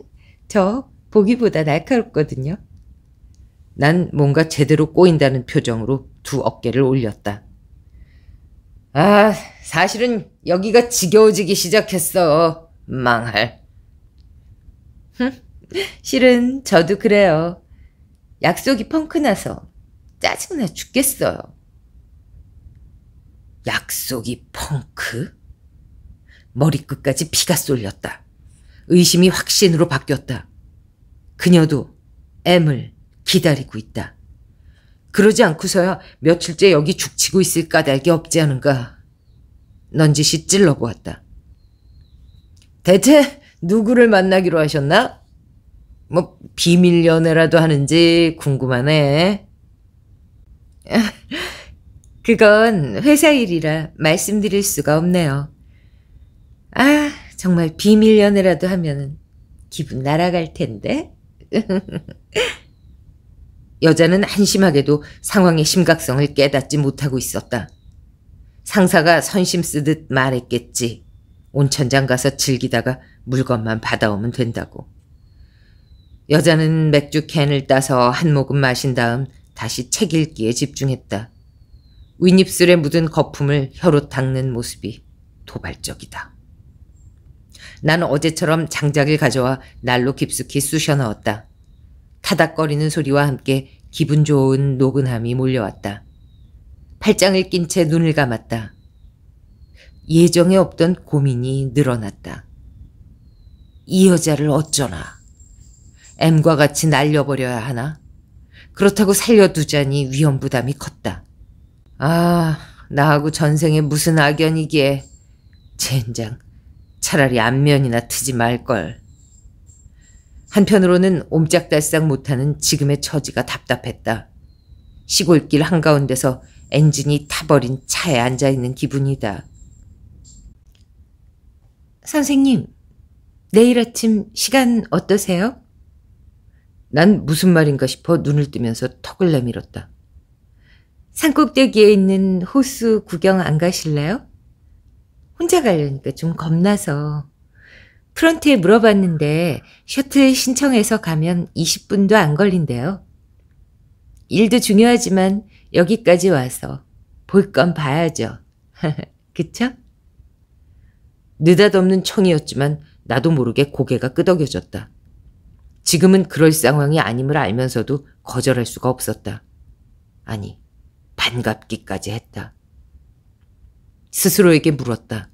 저 보기보다 날카롭거든요. 난 뭔가 제대로 꼬인다는 표정으로 두 어깨를 올렸다. 아, 사실은 여기가 지겨워지기 시작했어. 망할. 실은 저도 그래요. 약속이 펑크나서 짜증나 죽겠어요. 약속이 펑크? 머리끝까지 피가 쏠렸다. 의심이 확신으로 바뀌었다. 그녀도 M을 기다리고 있다. 그러지 않고서야 며칠째 여기 죽치고 있을 까닭이 없지 않은가. 넌지시 찔러보았다. 대체 누구를 만나기로 하셨나? 뭐 비밀 연애라도 하는지 궁금하네. [LAUGHS] 그건 회사 일이라 말씀드릴 수가 없네요. 아, 정말 비밀 연애라도 하면은 기분 날아갈 텐데. [LAUGHS] 여자는 한심하게도 상황의 심각성을 깨닫지 못하고 있었다. 상사가 선심 쓰듯 말했겠지. 온천장 가서 즐기다가 물건만 받아오면 된다고. 여자는 맥주 캔을 따서 한 모금 마신 다음 다시 책 읽기에 집중했다. 윗입술에 묻은 거품을 혀로 닦는 모습이 도발적이다. 난 어제처럼 장작을 가져와 날로 깊숙이 쑤셔 넣었다. 타닥거리는 소리와 함께 기분 좋은 노근함이 몰려왔다. 팔짱을 낀 채 눈을 감았다. 예정에 없던 고민이 늘어났다. 이 여자를 어쩌나. M과 같이 날려버려야 하나? 그렇다고 살려두자니 위험 부담이 컸다. 아, 나하고 전생에 무슨 악연이기에. 젠장, 차라리 안면이나 트지 말걸. 한편으로는 옴짝달싹 못하는 지금의 처지가 답답했다. 시골길 한가운데서 엔진이 타버린 차에 앉아있는 기분이다. 선생님, 내일 아침 시간 어떠세요? 난 무슨 말인가 싶어 눈을 뜨면서 턱을 내밀었다. 산꼭대기에 있는 호수 구경 안 가실래요? 혼자 가려니까 좀 겁나서. 프런트에 물어봤는데 셔틀 신청해서 가면 20분도 안 걸린대요. 일도 중요하지만 여기까지 와서 볼 건 봐야죠. [LAUGHS] 그쵸? 느닷없는 청이었지만 나도 모르게 고개가 끄덕여졌다. 지금은 그럴 상황이 아님을 알면서도 거절할 수가 없었다. 아니, 반갑기까지 했다. 스스로에게 물었다.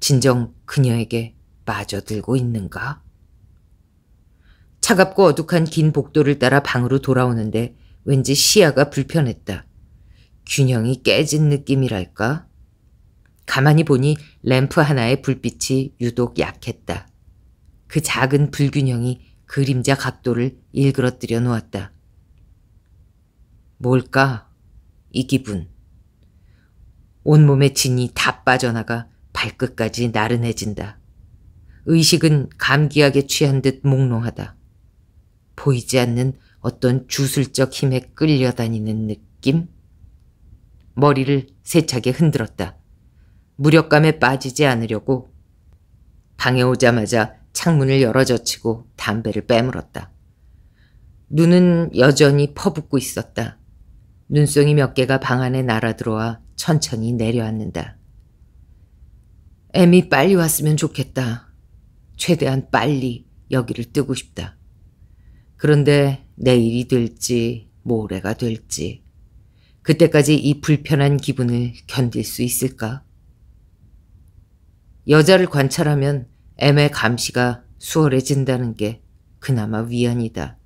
진정 그녀에게 빠져들고 있는가? 차갑고 어둑한 긴 복도를 따라 방으로 돌아오는데 왠지 시야가 불편했다. 균형이 깨진 느낌이랄까? 가만히 보니 램프 하나의 불빛이 유독 약했다. 그 작은 불균형이 그림자 각도를 일그러뜨려 놓았다. 뭘까? 이 기분. 온몸의 진이 다 빠져나가 발끝까지 나른해진다. 의식은 감기약에 취한 듯 몽롱하다. 보이지 않는 어떤 주술적 힘에 끌려다니는 느낌? 머리를 세차게 흔들었다. 무력감에 빠지지 않으려고 방에 오자마자 창문을 열어젖히고 담배를 빼물었다. 눈은 여전히 퍼붓고 있었다. 눈송이 몇 개가 방 안에 날아들어와 천천히 내려앉는다. 애미 빨리 왔으면 좋겠다. 최대한 빨리 여기를 뜨고 싶다. 그런데 내일이 될지 모레가 뭐 될지 그때까지 이 불편한 기분을 견딜 수 있을까? 여자를 관찰하면 애매 감시가 수월해진다는 게 그나마 위안이다.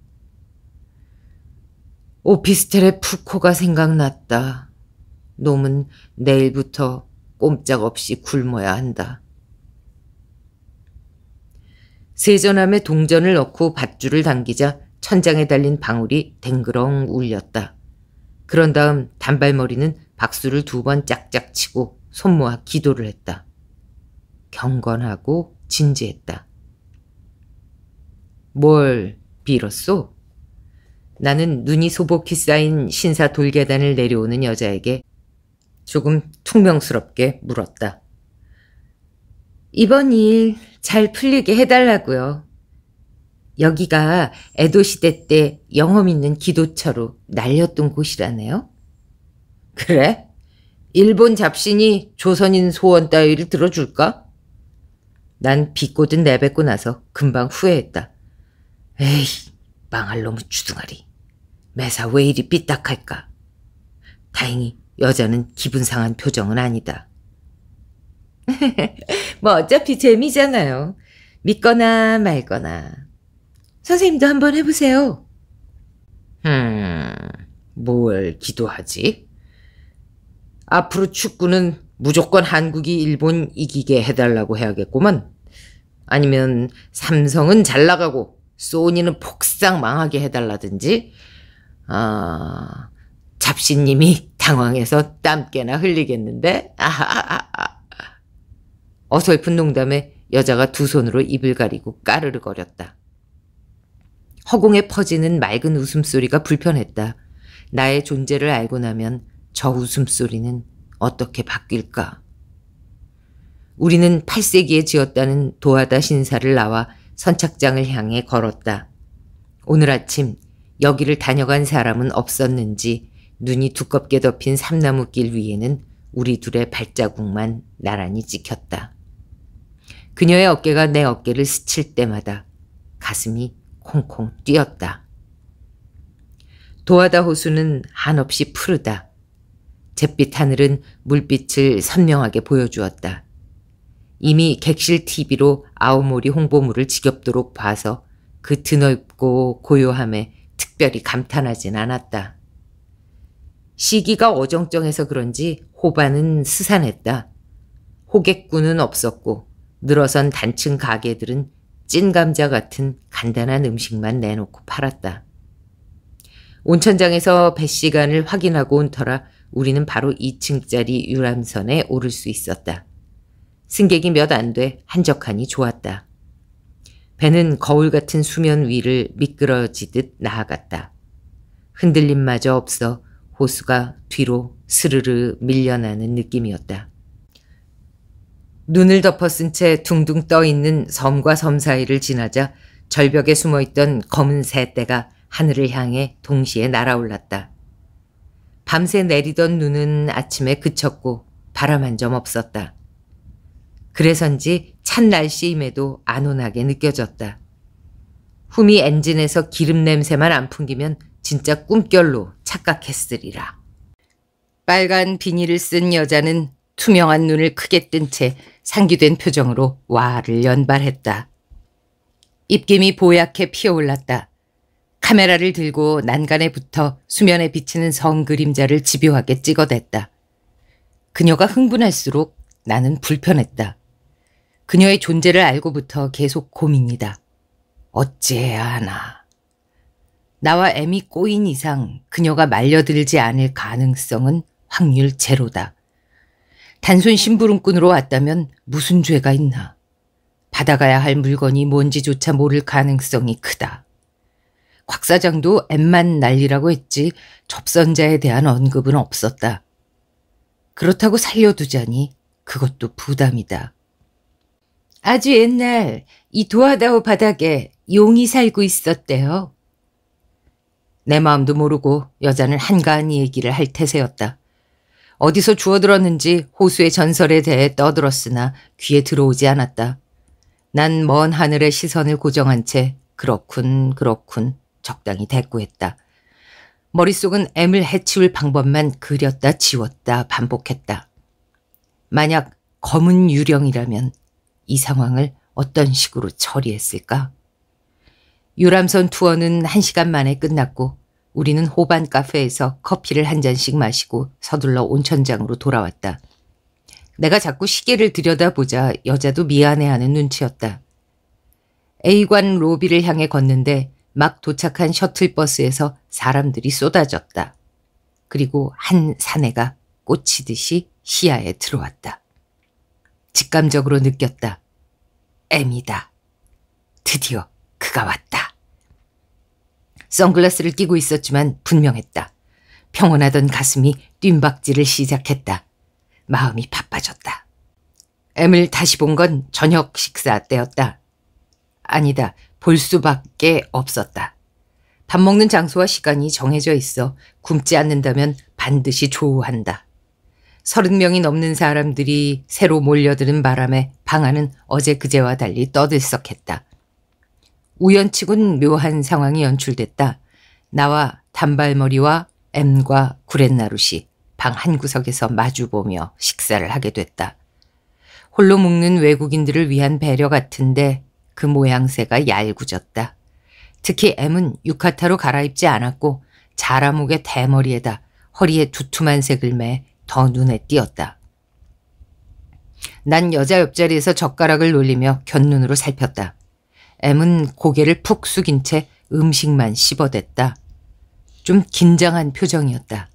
오피스텔의 푸코가 생각났다. 놈은 내일부터 꼼짝없이 굶어야 한다. 세전함에 동전을 넣고 밧줄을 당기자 천장에 달린 방울이 댕그렁 울렸다. 그런 다음 단발머리는 박수를 두 번 짝짝 치고 손 모아 기도를 했다. 경건하고 진지했다. 뭘 빌었소? 나는 눈이 소복히 쌓인 신사 돌계단을 내려오는 여자에게 조금 퉁명스럽게 물었다. 이번 일잘 풀리게 해달라고요. 여기가 애도 시대 때 영험 있는 기도처로 날렸던 곳이라네요. 그래? 일본 잡신이 조선인 소원 따위를 들어줄까? 난 비꼬든 내뱉고 나서 금방 후회했다. 에이, 망할 놈의 주둥아리. 매사 왜 이리 삐딱할까? 다행히 여자는 기분 상한 표정은 아니다. 뭐 어차피 재미잖아요. 믿거나 말거나. 선생님도 한번 해보세요. 음, 뭘 기도하지? 앞으로 축구는 무조건 한국이 일본 이기게 해달라고 해야겠구만. 아니면 삼성은 잘 나가고 소니는 폭삭 망하게 해달라든지. 아, 잡신님이 당황해서 땀깨나 흘리겠는데? 아하하하. 어설픈 농담에 여자가 두 손으로 입을 가리고 까르르 거렸다. 허공에 퍼지는 맑은 웃음소리가 불편했다. 나의 존재를 알고 나면 저 웃음소리는 어떻게 바뀔까? 우리는 8세기에 지었다는 도하다 신사를 나와 선착장을 향해 걸었다. 오늘 아침 여기를 다녀간 사람은 없었는지 눈이 두껍게 덮인 삼나무길 위에는 우리 둘의 발자국만 나란히 찍혔다. 그녀의 어깨가 내 어깨를 스칠 때마다 가슴이 콩콩 뛰었다. 도하다 호수는 한없이 푸르다. 잿빛 하늘은 물빛을 선명하게 보여주었다. 이미 객실 TV로 아오모리 홍보물을 지겹도록 봐서 그 드넓고 고요함에 특별히 감탄하진 않았다. 시기가 어정쩡해서 그런지 호반은 스산했다. 호객꾼은 없었고 늘어선 단층 가게들은 찐감자 같은 간단한 음식만 내놓고 팔았다. 온천장에서 배 시간을 확인하고 온 터라 우리는 바로 2층짜리 유람선에 오를 수 있었다. 승객이 몇 안 돼 한적하니 좋았다. 배는 거울 같은 수면 위를 미끄러지듯 나아갔다. 흔들림마저 없어 호수가 뒤로 스르르 밀려나는 느낌이었다. 눈을 덮어쓴 채 둥둥 떠 있는 섬과 섬 사이를 지나자 절벽에 숨어 있던 검은 새떼가 하늘을 향해 동시에 날아올랐다. 밤새 내리던 눈은 아침에 그쳤고 바람 한 점 없었다. 그래서인지 찬 날씨임에도 안온하게 느껴졌다. 후미 엔진에서 기름 냄새만 안 풍기면 진짜 꿈결로 착각했으리라. 빨간 비닐을 쓴 여자는 투명한 눈을 크게 뜬채 상기된 표정으로 와를 연발했다. 입김이 보약해 피어올랐다. 카메라를 들고 난간에 붙어 수면에 비치는 성 그림자를 집요하게 찍어댔다. 그녀가 흥분할수록 나는 불편했다. 그녀의 존재를 알고부터 계속 고민이다. 어찌해야 하나. 나와 애미 꼬인 이상 그녀가 말려들지 않을 가능성은 확률 제로다. 단순 심부름꾼으로 왔다면 무슨 죄가 있나. 받아가야 할 물건이 뭔지조차 모를 가능성이 크다. 곽 사장도 앱만 난리라고 했지 접선자에 대한 언급은 없었다. 그렇다고 살려두자니 그것도 부담이다. 아주 옛날 이 도하다오 바닥에 용이 살고 있었대요. 내 마음도 모르고 여자는 한가한 얘기를 할 태세였다. 어디서 주워들었는지 호수의 전설에 대해 떠들었으나 귀에 들어오지 않았다. 난 먼 하늘에 시선을 고정한 채 그렇군 그렇군 적당히 대꾸했다. 머릿속은 M을 해치울 방법만 그렸다 지웠다 반복했다. 만약 검은 유령이라면 이 상황을 어떤 식으로 처리했을까? 유람선 투어는 한시간 만에 끝났고 우리는 호반 카페에서 커피를 한 잔씩 마시고 서둘러 온천장으로 돌아왔다. 내가 자꾸 시계를 들여다보자 여자도 미안해하는 눈치였다. A관 로비를 향해 걷는데 막 도착한 셔틀버스에서 사람들이 쏟아졌다. 그리고 한 사내가 꽂히듯이 시야에 들어왔다. 직감적으로 느꼈다. M이다. 드디어 그가 왔다. 선글라스를 끼고 있었지만 분명했다. 평온하던 가슴이 뜀박질을 시작했다. 마음이 바빠졌다. 엠을 다시 본 건 저녁 식사 때였다. 아니다. 볼 수밖에 없었다. 밥 먹는 장소와 시간이 정해져 있어 굶지 않는다면 반드시 조우한다. 서른 명이 넘는 사람들이 새로 몰려드는 바람에 방 안은 어제 그제와 달리 떠들썩했다. 우연치군 묘한 상황이 연출됐다. 나와 단발머리와 M과 구렛나룻이 방한 구석에서 마주보며 식사를 하게 됐다. 홀로 묵는 외국인들을 위한 배려 같은데 그 모양새가 얄궂었다. 특히 M은 유카타로 갈아입지 않았고 자라목의 대머리에다 허리에 두툼한 색을 매 더 눈에 띄었다. 난 여자 옆자리에서 젓가락을 놀리며 곁눈으로 살폈다. M은 고개를 푹 숙인 채 음식만 씹어댔다. 좀 긴장한 표정이었다.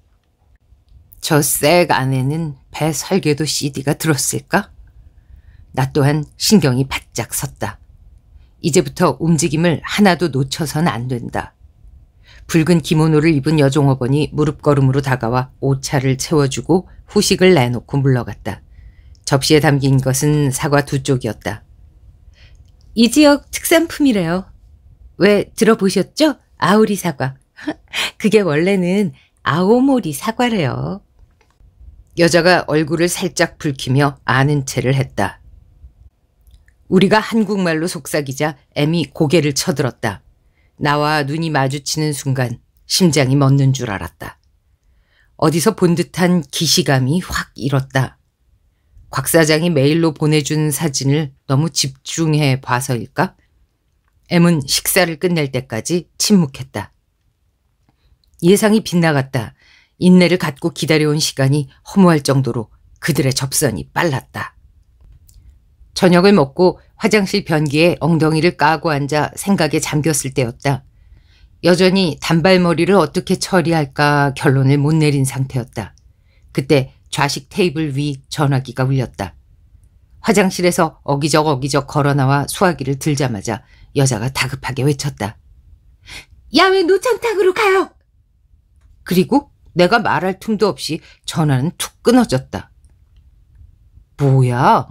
저색 안에는 배 설계도 CD가 들었을까? 나 또한 신경이 바짝 섰다. 이제부터 움직임을 하나도 놓쳐선 안 된다. 붉은 기모노를 입은 여종업원이 무릎걸음으로 다가와 오차를 채워주고 후식을 내놓고 물러갔다. 접시에 담긴 것은 사과 두 쪽이었다. 이 지역 특산품이래요. 왜 들어보셨죠? 아오리 사과. [LAUGHS] 그게 원래는 아오모리 사과래요. 여자가 얼굴을 살짝 붉히며 아는 채를 했다. 우리가 한국말로 속삭이자 애미 고개를 쳐들었다. 나와 눈이 마주치는 순간 심장이 멎는 줄 알았다. 어디서 본 듯한 기시감이 확 일었다. 곽 사장이 메일로 보내준 사진을 너무 집중해 봐서일까? M은 식사를 끝낼 때까지 침묵했다. 예상이 빗나갔다. 인내를 갖고 기다려온 시간이 허무할 정도로 그들의 접선이 빨랐다. 저녁을 먹고 화장실 변기에 엉덩이를 까고 앉아 생각에 잠겼을 때였다. 여전히 단발머리를 어떻게 처리할까 결론을 못 내린 상태였다. 그때 좌식 테이블 위 전화기가 울렸다. 화장실에서 어기적 어기적 걸어나와 수화기를 들자마자 여자가 다급하게 외쳤다. 야외 노천탕으로 가요! 그리고 내가 말할 틈도 없이 전화는 툭 끊어졌다. 뭐야?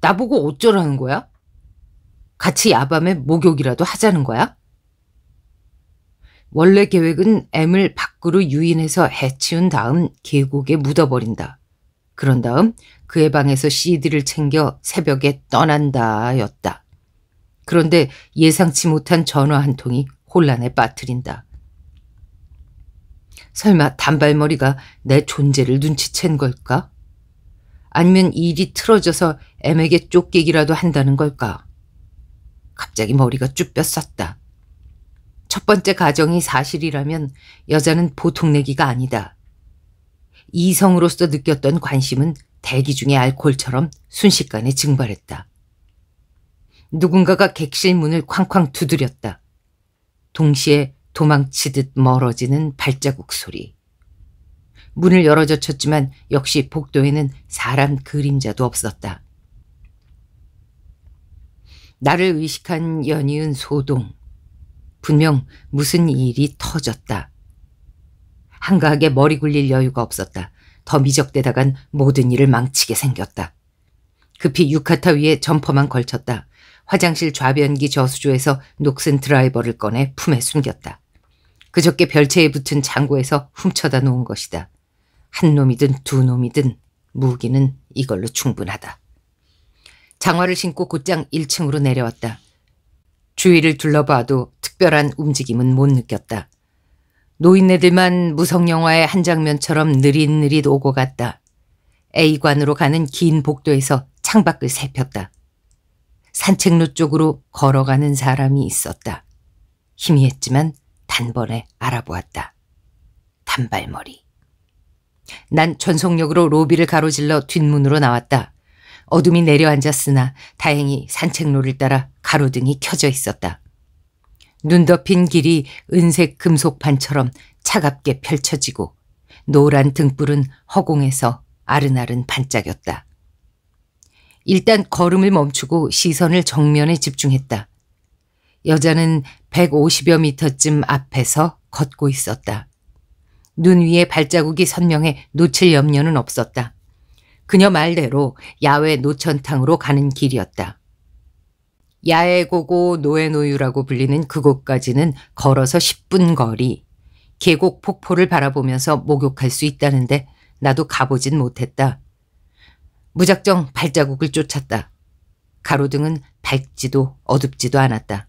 나보고 어쩌라는 거야? 같이 야밤에 목욕이라도 하자는 거야? 원래 계획은 M을 밖으로 유인해서 해치운 다음 계곡에 묻어버린다. 그런 다음 그의 방에서 CD를 챙겨 새벽에 떠난다 였다. 그런데 예상치 못한 전화 한 통이 혼란에 빠뜨린다. 설마 단발머리가 내 존재를 눈치챈 걸까? 아니면 일이 틀어져서 M에게 쫓기기라도 한다는 걸까? 갑자기 머리가 쭈뼛 쌌다. 첫 번째 가정이 사실이라면 여자는 보통 내기가 아니다. 이성으로서 느꼈던 관심은 대기 중의 알콜처럼 순식간에 증발했다. 누군가가 객실문을 쾅쾅 두드렸다. 동시에 도망치듯 멀어지는 발자국 소리. 문을 열어 젖혔지만 역시 복도에는 사람 그림자도 없었다. 나를 의식한 연이은 소동. 분명 무슨 일이 터졌다. 한가하게 머리 굴릴 여유가 없었다. 더 미적대다간 모든 일을 망치게 생겼다. 급히 유카타 위에 점퍼만 걸쳤다. 화장실 좌변기 저수조에서 녹슨 드라이버를 꺼내 품에 숨겼다. 그저께 별채에 붙은 장고에서 훔쳐다 놓은 것이다. 한 놈이든 두 놈이든 무기는 이걸로 충분하다. 장화를 신고 곧장 1층으로 내려왔다. 주위를 둘러봐도 특별한 움직임은 못 느꼈다. 노인네들만 무성영화의 한 장면처럼 느릿느릿 오고 갔다. A관으로 가는 긴 복도에서 창밖을 살폈다. 산책로 쪽으로 걸어가는 사람이 있었다. 희미했지만 단번에 알아보았다. 단발머리. 난 전속력으로 로비를 가로질러 뒷문으로 나왔다. 어둠이 내려앉았으나 다행히 산책로를 따라 가로등이 켜져 있었다. 눈 덮인 길이 은색 금속판처럼 차갑게 펼쳐지고 노란 등불은 허공에서 아른아른 반짝였다. 일단 걸음을 멈추고 시선을 정면에 집중했다. 여자는 150여 미터쯤 앞에서 걷고 있었다. 눈 위에 발자국이 선명해 놓칠 염려는 없었다. 그녀 말대로 야외 노천탕으로 가는 길이었다. 야외고고 노예노유라고 불리는 그곳까지는 걸어서 10분 거리. 계곡 폭포를 바라보면서 목욕할 수 있다는데 나도 가보진 못했다. 무작정 발자국을 쫓았다. 가로등은 밝지도 어둡지도 않았다.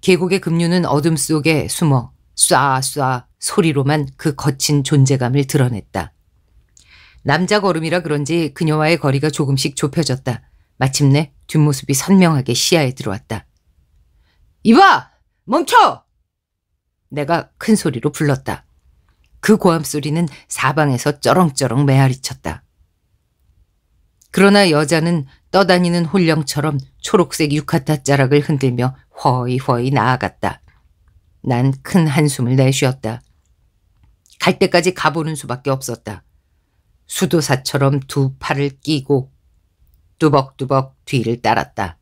계곡의 급류는 어둠 속에 숨어 쏴쏴 소리로만 그 거친 존재감을 드러냈다. 남자 걸음이라 그런지 그녀와의 거리가 조금씩 좁혀졌다. 마침내 뒷모습이 선명하게 시야에 들어왔다. 이봐! 멈춰! 내가 큰 소리로 불렀다. 그 고함 소리는 사방에서 쩌렁쩌렁 메아리쳤다. 그러나 여자는 떠다니는 홀령처럼 초록색 유카타 자락을 흔들며 허이허이 나아갔다. 난 큰 한숨을 내쉬었다. 갈 때까지 가보는 수밖에 없었다. 수도사처럼 두 팔을 끼고 뚜벅뚜벅 뒤를 따랐다.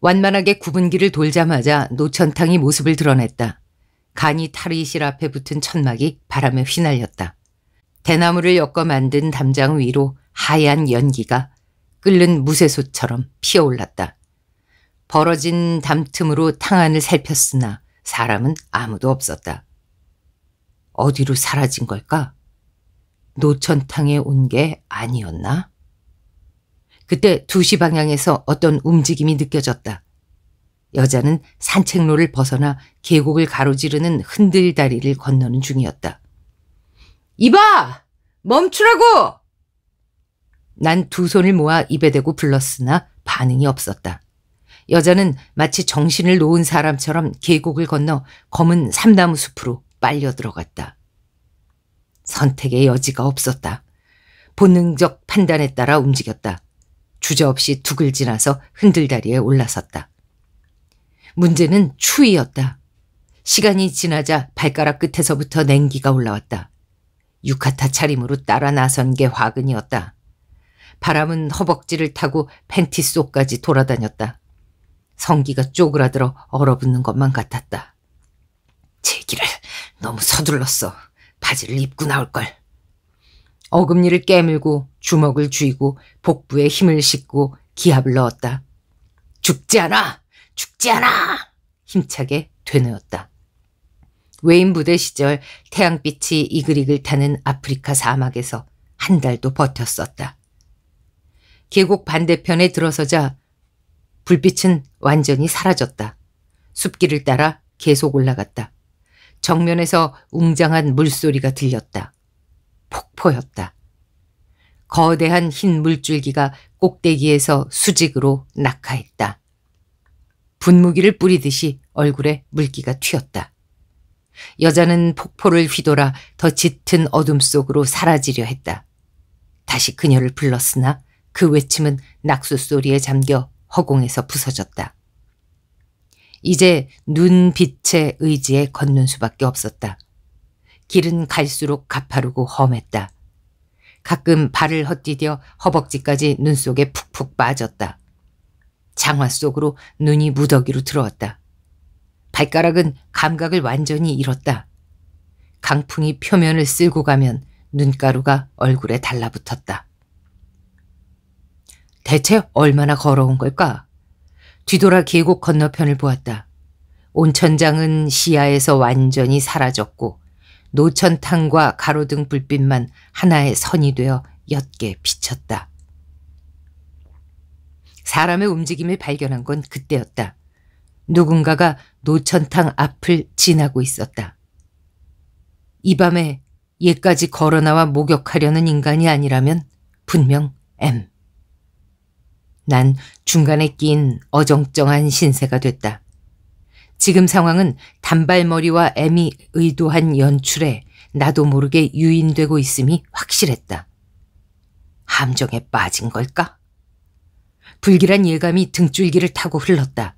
완만하게 구분기를 돌자마자 노천탕이 모습을 드러냈다. 간이 탈의실 앞에 붙은 천막이 바람에 휘날렸다. 대나무를 엮어 만든 담장 위로 하얀 연기가 끓는 무쇠솥처럼 피어올랐다. 벌어진 담틈으로 탕 안을 살폈으나 사람은 아무도 없었다. 어디로 사라진 걸까? 노천탕에 온 게 아니었나? 그때 두 시 방향에서 어떤 움직임이 느껴졌다. 여자는 산책로를 벗어나 계곡을 가로지르는 흔들다리를 건너는 중이었다. 이봐! 멈추라고! 난 두 손을 모아 입에 대고 불렀으나 반응이 없었다. 여자는 마치 정신을 놓은 사람처럼 계곡을 건너 검은 삼나무 숲으로 빨려 들어갔다. 선택의 여지가 없었다. 본능적 판단에 따라 움직였다. 주저없이 둑을 지나서 흔들다리에 올라섰다. 문제는 추위였다. 시간이 지나자 발가락 끝에서부터 냉기가 올라왔다. 유카타 차림으로 따라 나선 게 화근이었다. 바람은 허벅지를 타고 팬티 속까지 돌아다녔다. 성기가 쪼그라들어 얼어붙는 것만 같았다. 제기를 너무 서둘렀어. 바지를 입고 나올 걸. 어금니를 깨물고 주먹을 쥐고 복부에 힘을 싣고 기합을 넣었다. 죽지 않아! 죽지 않아! 힘차게 되뇌었다. 외인 부대 시절 태양빛이 이글이글 타는 아프리카 사막에서 한 달도 버텼었다. 계곡 반대편에 들어서자 불빛은 완전히 사라졌다. 숲길을 따라 계속 올라갔다. 정면에서 웅장한 물소리가 들렸다. 폭포였다. 거대한 흰 물줄기가 꼭대기에서 수직으로 낙하했다. 분무기를 뿌리듯이 얼굴에 물기가 튀었다. 여자는 폭포를 휘돌아 더 짙은 어둠 속으로 사라지려 했다. 다시 그녀를 불렀으나 그 외침은 낙수 소리에 잠겨 허공에서 부서졌다. 이제 눈빛의 의지에 걷는 수밖에 없었다. 길은 갈수록 가파르고 험했다. 가끔 발을 헛디뎌 허벅지까지 눈 속에 푹푹 빠졌다. 장화 속으로 눈이 무더기로 들어왔다. 발가락은 감각을 완전히 잃었다. 강풍이 표면을 쓸고 가면 눈가루가 얼굴에 달라붙었다. 대체 얼마나 걸어온 걸까? 뒤돌아 계곡 건너편을 보았다. 온천장은 시야에서 완전히 사라졌고 노천탕과 가로등 불빛만 하나의 선이 되어 옅게 비쳤다. 사람의 움직임을 발견한 건 그때였다. 누군가가 노천탕 앞을 지나고 있었다. 이 밤에 얘까지 걸어나와 목욕하려는 인간이 아니라면 분명 M. 난 중간에 낀 어정쩡한 신세가 됐다. 지금 상황은 단발머리와 애미 의도한 연출에 나도 모르게 유인되고 있음이 확실했다. 함정에 빠진 걸까? 불길한 예감이 등줄기를 타고 흘렀다.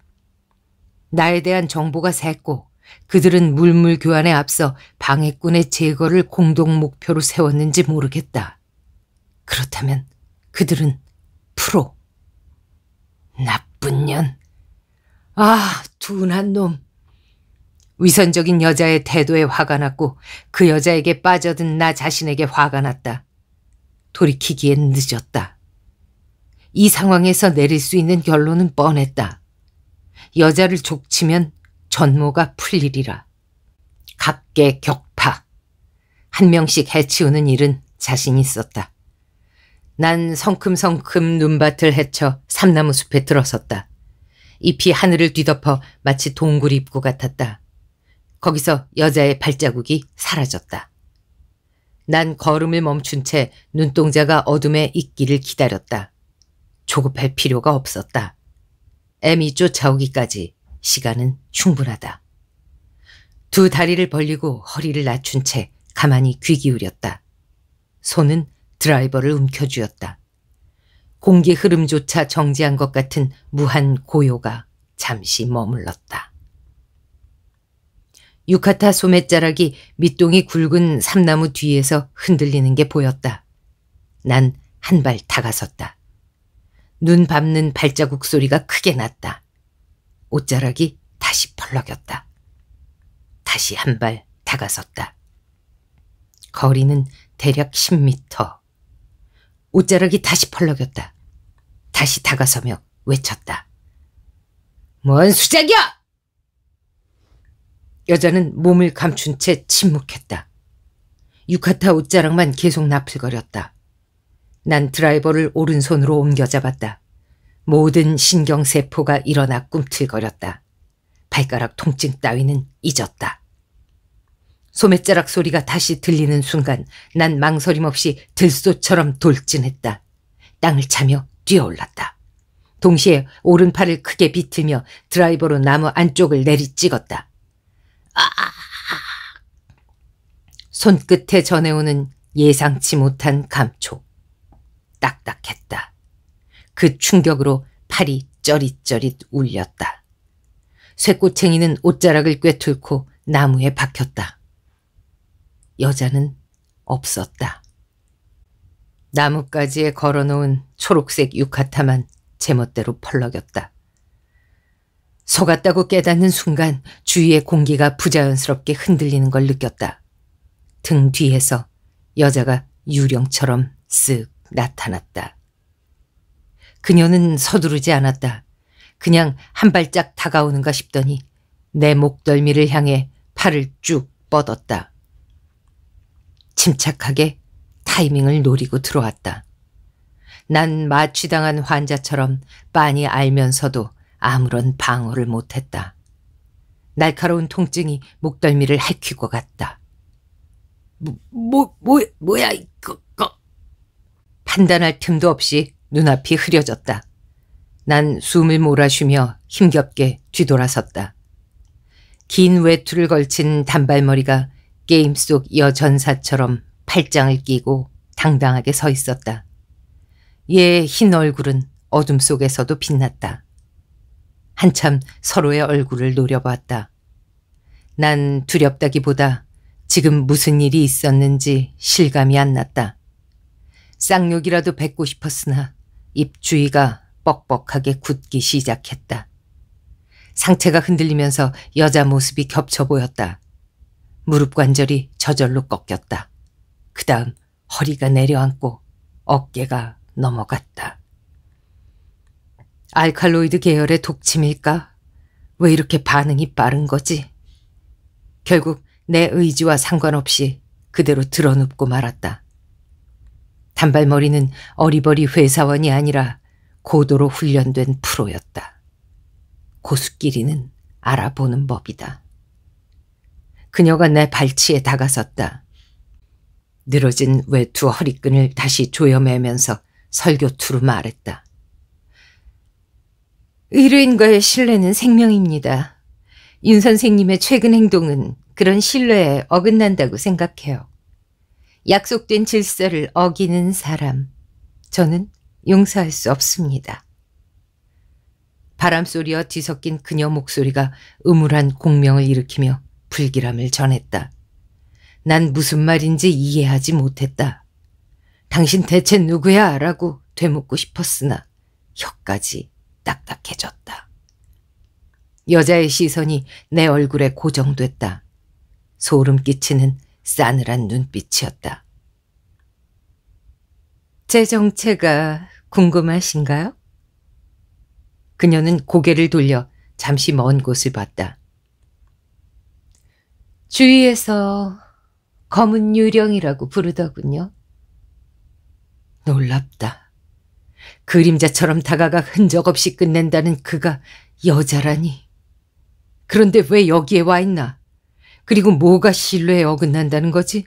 나에 대한 정보가 샜고 그들은 물물 교환에 앞서 방해꾼의 제거를 공동 목표로 세웠는지 모르겠다. 그렇다면 그들은 프로. 나쁜 년. 아, 둔한 놈. 위선적인 여자의 태도에 화가 났고 그 여자에게 빠져든 나 자신에게 화가 났다. 돌이키기엔 늦었다. 이 상황에서 내릴 수 있는 결론은 뻔했다. 여자를 족치면 전모가 풀리리라. 갑계 격파. 한 명씩 해치우는 일은 자신 있었다. 난 성큼성큼 눈밭을 헤쳐 삼나무 숲에 들어섰다. 잎이 하늘을 뒤덮어 마치 동굴 입구 같았다. 거기서 여자의 발자국이 사라졌다. 난 걸음을 멈춘 채 눈동자가 어둠에 있기를 기다렸다. 조급할 필요가 없었다. 애미 쫓아오기까지 시간은 충분하다. 두 다리를 벌리고 허리를 낮춘 채 가만히 귀 기울였다. 손은 드라이버를 움켜쥐었다. 공기 흐름조차 정지한 것 같은 무한 고요가 잠시 머물렀다. 유카타 소매자락이 밑동이 굵은 삼나무 뒤에서 흔들리는 게 보였다. 난 한 발 다가섰다. 눈 밟는 발자국 소리가 크게 났다. 옷자락이 다시 펄럭였다. 다시 한 발 다가섰다. 거리는 대략 10미터. 옷자락이 다시 펄럭였다. 다시 다가서며 외쳤다. 뭔 수작이야! 여자는 몸을 감춘 채 침묵했다. 유카타 옷자락만 계속 나풀거렸다. 난 드라이버를 오른손으로 옮겨 잡았다. 모든 신경세포가 일어나 꿈틀거렸다. 발가락 통증 따위는 잊었다. 소매자락 소리가 다시 들리는 순간 난 망설임 없이 들소처럼 돌진했다. 땅을 차며 뛰어올랐다. 동시에 오른팔을 크게 비틀며 드라이버로 나무 안쪽을 내리찍었다. 아! 손끝에 전해오는 예상치 못한 감촉. 딱딱했다. 그 충격으로 팔이 쩌릿쩌릿 울렸다. 쇠꼬챙이는 옷자락을 꿰뚫고 나무에 박혔다. 여자는 없었다. 나뭇가지에 걸어놓은 초록색 유카타만 제멋대로 펄럭였다. 속았다고 깨닫는 순간 주위의 공기가 부자연스럽게 흔들리는 걸 느꼈다. 등 뒤에서 여자가 유령처럼 쓱 나타났다. 그녀는 서두르지 않았다. 그냥 한 발짝 다가오는가 싶더니 내 목덜미를 향해 팔을 쭉 뻗었다. 침착하게 타이밍을 노리고 들어왔다. 난 마취당한 환자처럼 빤히 알면서도 아무런 방어를 못했다. 날카로운 통증이 목덜미를 핥히고 갔다. 뭐, 뭐, 뭐 뭐야, 이거, 거. 판단할 틈도 없이 눈앞이 흐려졌다. 난 숨을 몰아쉬며 힘겹게 뒤돌아섰다. 긴 외투를 걸친 단발머리가 게임 속 여전사처럼 팔짱을 끼고 당당하게 서 있었다. 얘의 흰 얼굴은 어둠 속에서도 빛났다. 한참 서로의 얼굴을 노려봤다. 난 두렵다기보다 지금 무슨 일이 있었는지 실감이 안 났다. 쌍욕이라도 뱉고 싶었으나 입 주위가 뻑뻑하게 굳기 시작했다. 상체가 흔들리면서 여자 모습이 겹쳐 보였다. 무릎 관절이 저절로 꺾였다. 그 다음 허리가 내려앉고 어깨가 넘어갔다. 알칼로이드 계열의 독침일까? 왜 이렇게 반응이 빠른 거지? 결국 내 의지와 상관없이 그대로 드러눕고 말았다. 단발머리는 어리버리 회사원이 아니라 고도로 훈련된 프로였다. 고수끼리는 알아보는 법이다. 그녀가 내 발치에 다가섰다. 늘어진 외투 허리끈을 다시 조여매면서 설교투로 말했다. 의뢰인과의 신뢰는 생명입니다. 윤 선생님의 최근 행동은 그런 신뢰에 어긋난다고 생각해요. 약속된 질서를 어기는 사람, 저는 용서할 수 없습니다. 바람소리와 뒤섞인 그녀 목소리가 음울한 공명을 일으키며 불길함을 전했다. 난 무슨 말인지 이해하지 못했다. 당신 대체 누구야? 라고 되묻고 싶었으나 혀까지 딱딱해졌다. 여자의 시선이 내 얼굴에 고정됐다. 소름 끼치는 싸늘한 눈빛이었다. 제 정체가 궁금하신가요? 그녀는 고개를 돌려 잠시 먼 곳을 봤다. 주위에서 검은 유령이라고 부르더군요. 놀랍다. 그림자처럼 다가가 흔적 없이 끝낸다는 그가 여자라니. 그런데 왜 여기에 와 있나? 그리고 뭐가 신뢰에 어긋난다는 거지?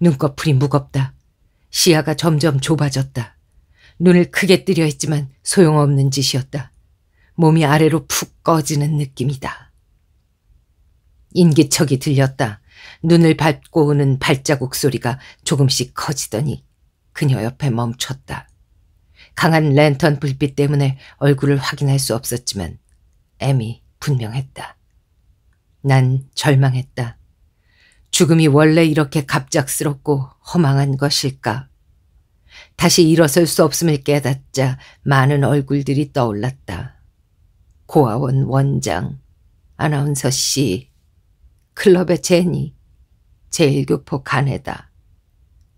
눈꺼풀이 무겁다. 시야가 점점 좁아졌다. 눈을 크게 뜨려 했지만 소용없는 짓이었다. 몸이 아래로 푹 꺼지는 느낌이다. 인기척이 들렸다. 눈을 밟고 오는 발자국 소리가 조금씩 커지더니 그녀 옆에 멈췄다. 강한 랜턴 불빛 때문에 얼굴을 확인할 수 없었지만 애미 분명했다. 난 절망했다. 죽음이 원래 이렇게 갑작스럽고 허망한 것일까? 다시 일어설 수 없음을 깨닫자 많은 얼굴들이 떠올랐다. 고아원 원장, 아나운서 씨, 클럽의 제니, 제일교포 가네다,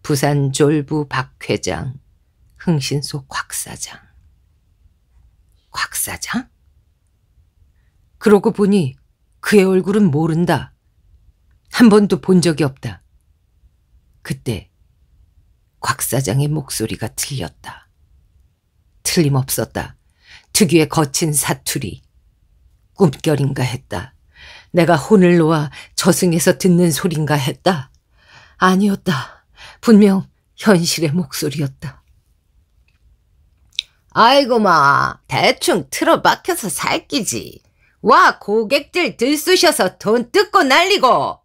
부산 졸부 박 회장, 흥신소 곽 사장. 곽 사장? 그러고 보니 그의 얼굴은 모른다. 한 번도 본 적이 없다. 그때 곽 사장의 목소리가 들렸다 틀림없었다. 특유의 거친 사투리. 꿈결인가 했다. 내가 혼을 놓아 저승에서 듣는 소린가 했다. 아니었다. 분명 현실의 목소리였다. 아이고 마 대충 틀어박혀서 살기지. 와 고객들 들쑤셔서 돈 뜯고 날리고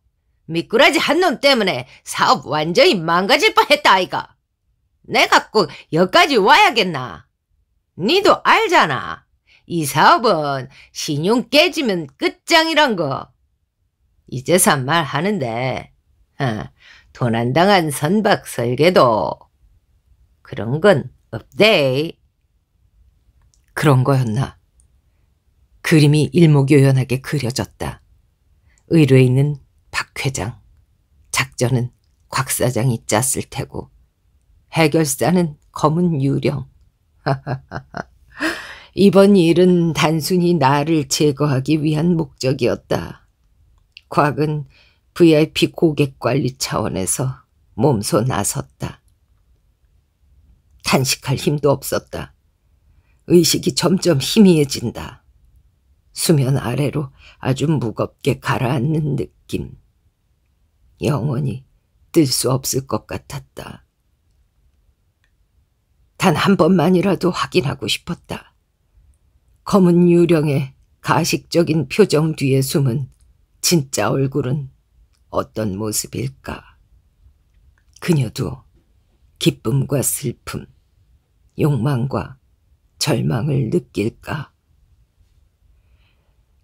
미꾸라지 한 놈 때문에 사업 완전히 망가질 뻔했다 아이가. 내가 꼭 여기까지 와야겠나. 니도 알잖아. 이 사업은 신용 깨지면 끝장이란 거. 이제서 말하는데 도난당한 어, 선박 설계도 그런 건 없대. 그런 거였나. 그림이 일목요연하게 그려졌다. 의뢰인은 박 회장, 작전은 곽 사장이 짰을 테고 해결사는 검은 유령. 하하하하. [LAUGHS] 이번 일은 단순히 나를 제거하기 위한 목적이었다. 곽은 VIP 고객관리 차원에서 몸소 나섰다. 단식할 힘도 없었다. 의식이 점점 희미해진다. 수면 아래로 아주 무겁게 가라앉는 느낌. 영원히 뜰 수 없을 것 같았다. 단 한 번만이라도 확인하고 싶었다. 검은 유령의 가식적인 표정 뒤에 숨은 진짜 얼굴은 어떤 모습일까? 그녀도 기쁨과 슬픔, 욕망과 절망을 느낄까?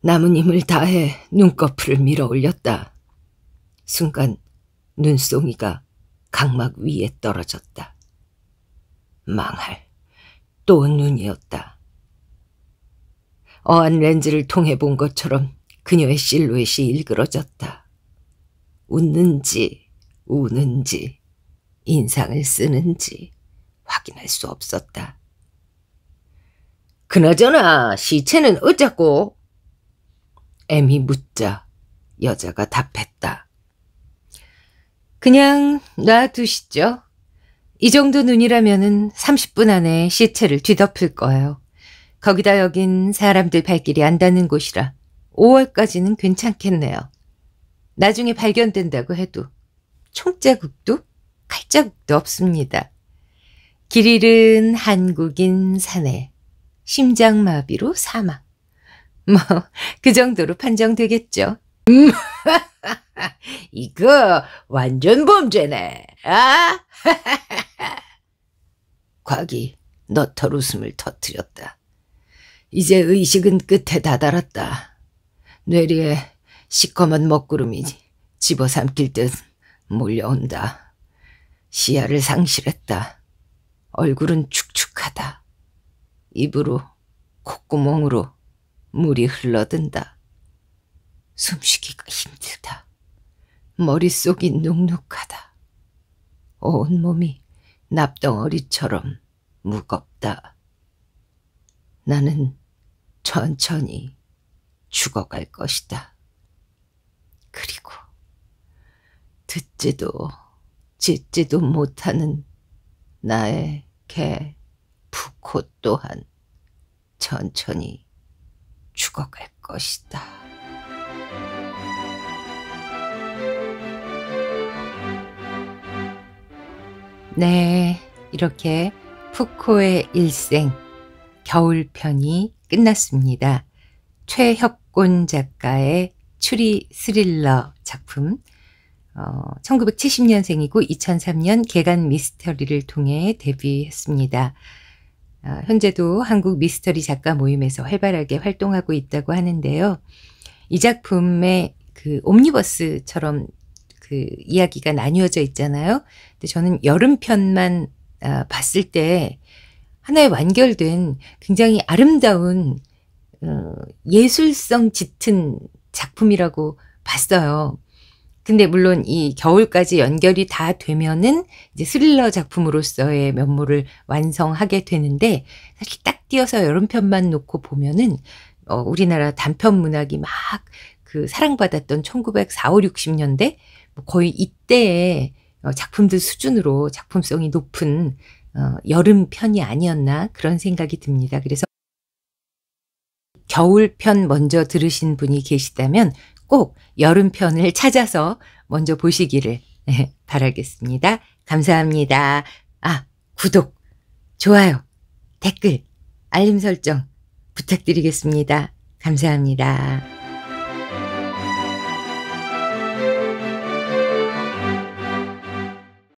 남은 힘을 다해 눈꺼풀을 밀어 올렸다. 순간 눈송이가 각막 위에 떨어졌다. 망할 또 눈이었다. 어안 렌즈를 통해 본 것처럼 그녀의 실루엣이 일그러졌다. 웃는지 우는지 인상을 쓰는지 확인할 수 없었다. 그나저나 시체는 어쩌고? 애미 묻자 여자가 답했다. 그냥 놔두시죠. 이 정도 눈이라면 30분 안에 시체를 뒤덮을 거예요. 거기다 여긴 사람들 발길이 안다는 곳이라 5월까지는 괜찮겠네요. 나중에 발견된다고 해도 총자국도 칼자국도 없습니다. 길 잃은 한국인 사내 심장마비로 사망. 뭐 그 정도로 판정되겠죠. 음. [LAUGHS] 이거 완전 범죄네. 아? [LAUGHS] 곽이 너털 웃음을 터뜨렸다. 이제 의식은 끝에 다다랐다. 뇌리에 시커먼 먹구름이 집어삼킬 듯 몰려온다. 시야를 상실했다. 얼굴은 축축하다. 입으로 콧구멍으로 물이 흘러든다. 숨쉬기가 힘들다. 머릿속이 눅눅하다. 온몸이 납덩어리처럼 무겁다. 나는 천천히 죽어갈 것이다. 그리고 듣지도 짓지도 못하는 나의 개 부코 또한 천천히 죽어갈 것이다. 네, 이렇게 푸코의 일생 겨울편이 끝났습니다. 최혁곤 작가의 추리 스릴러 작품 어, 1970년생이고 2003년 개간 미스터리를 통해 데뷔했습니다. 어, 현재도 한국 미스터리 작가 모임에서 활발하게 활동하고 있다고 하는데요. 이 작품의 그 옴니버스처럼 그 이야기가 나뉘어져 있잖아요. 근데 저는 여름편만 어, 봤을 때 하나의 완결된 굉장히 아름다운 어, 예술성 짙은 작품이라고 봤어요. 근데 물론 이 겨울까지 연결이 다 되면은 이제 스릴러 작품으로서의 면모를 완성하게 되는데 사실 딱 띄어서 여름편만 놓고 보면은 어, 우리나라 단편 문학이 막 그 사랑받았던 1904, 5, 60년대 거의 이때의 어, 작품들 수준으로 작품성이 높은 어, 여름 편이 아니었나 그런 생각이 듭니다. 그래서 겨울 편 먼저 들으신 분이 계시다면 꼭 여름 편을 찾아서 먼저 보시기를 네, 바라겠습니다. 감사합니다. 아, 구독, 좋아요, 댓글, 알림 설정 부탁드리겠습니다. 감사합니다.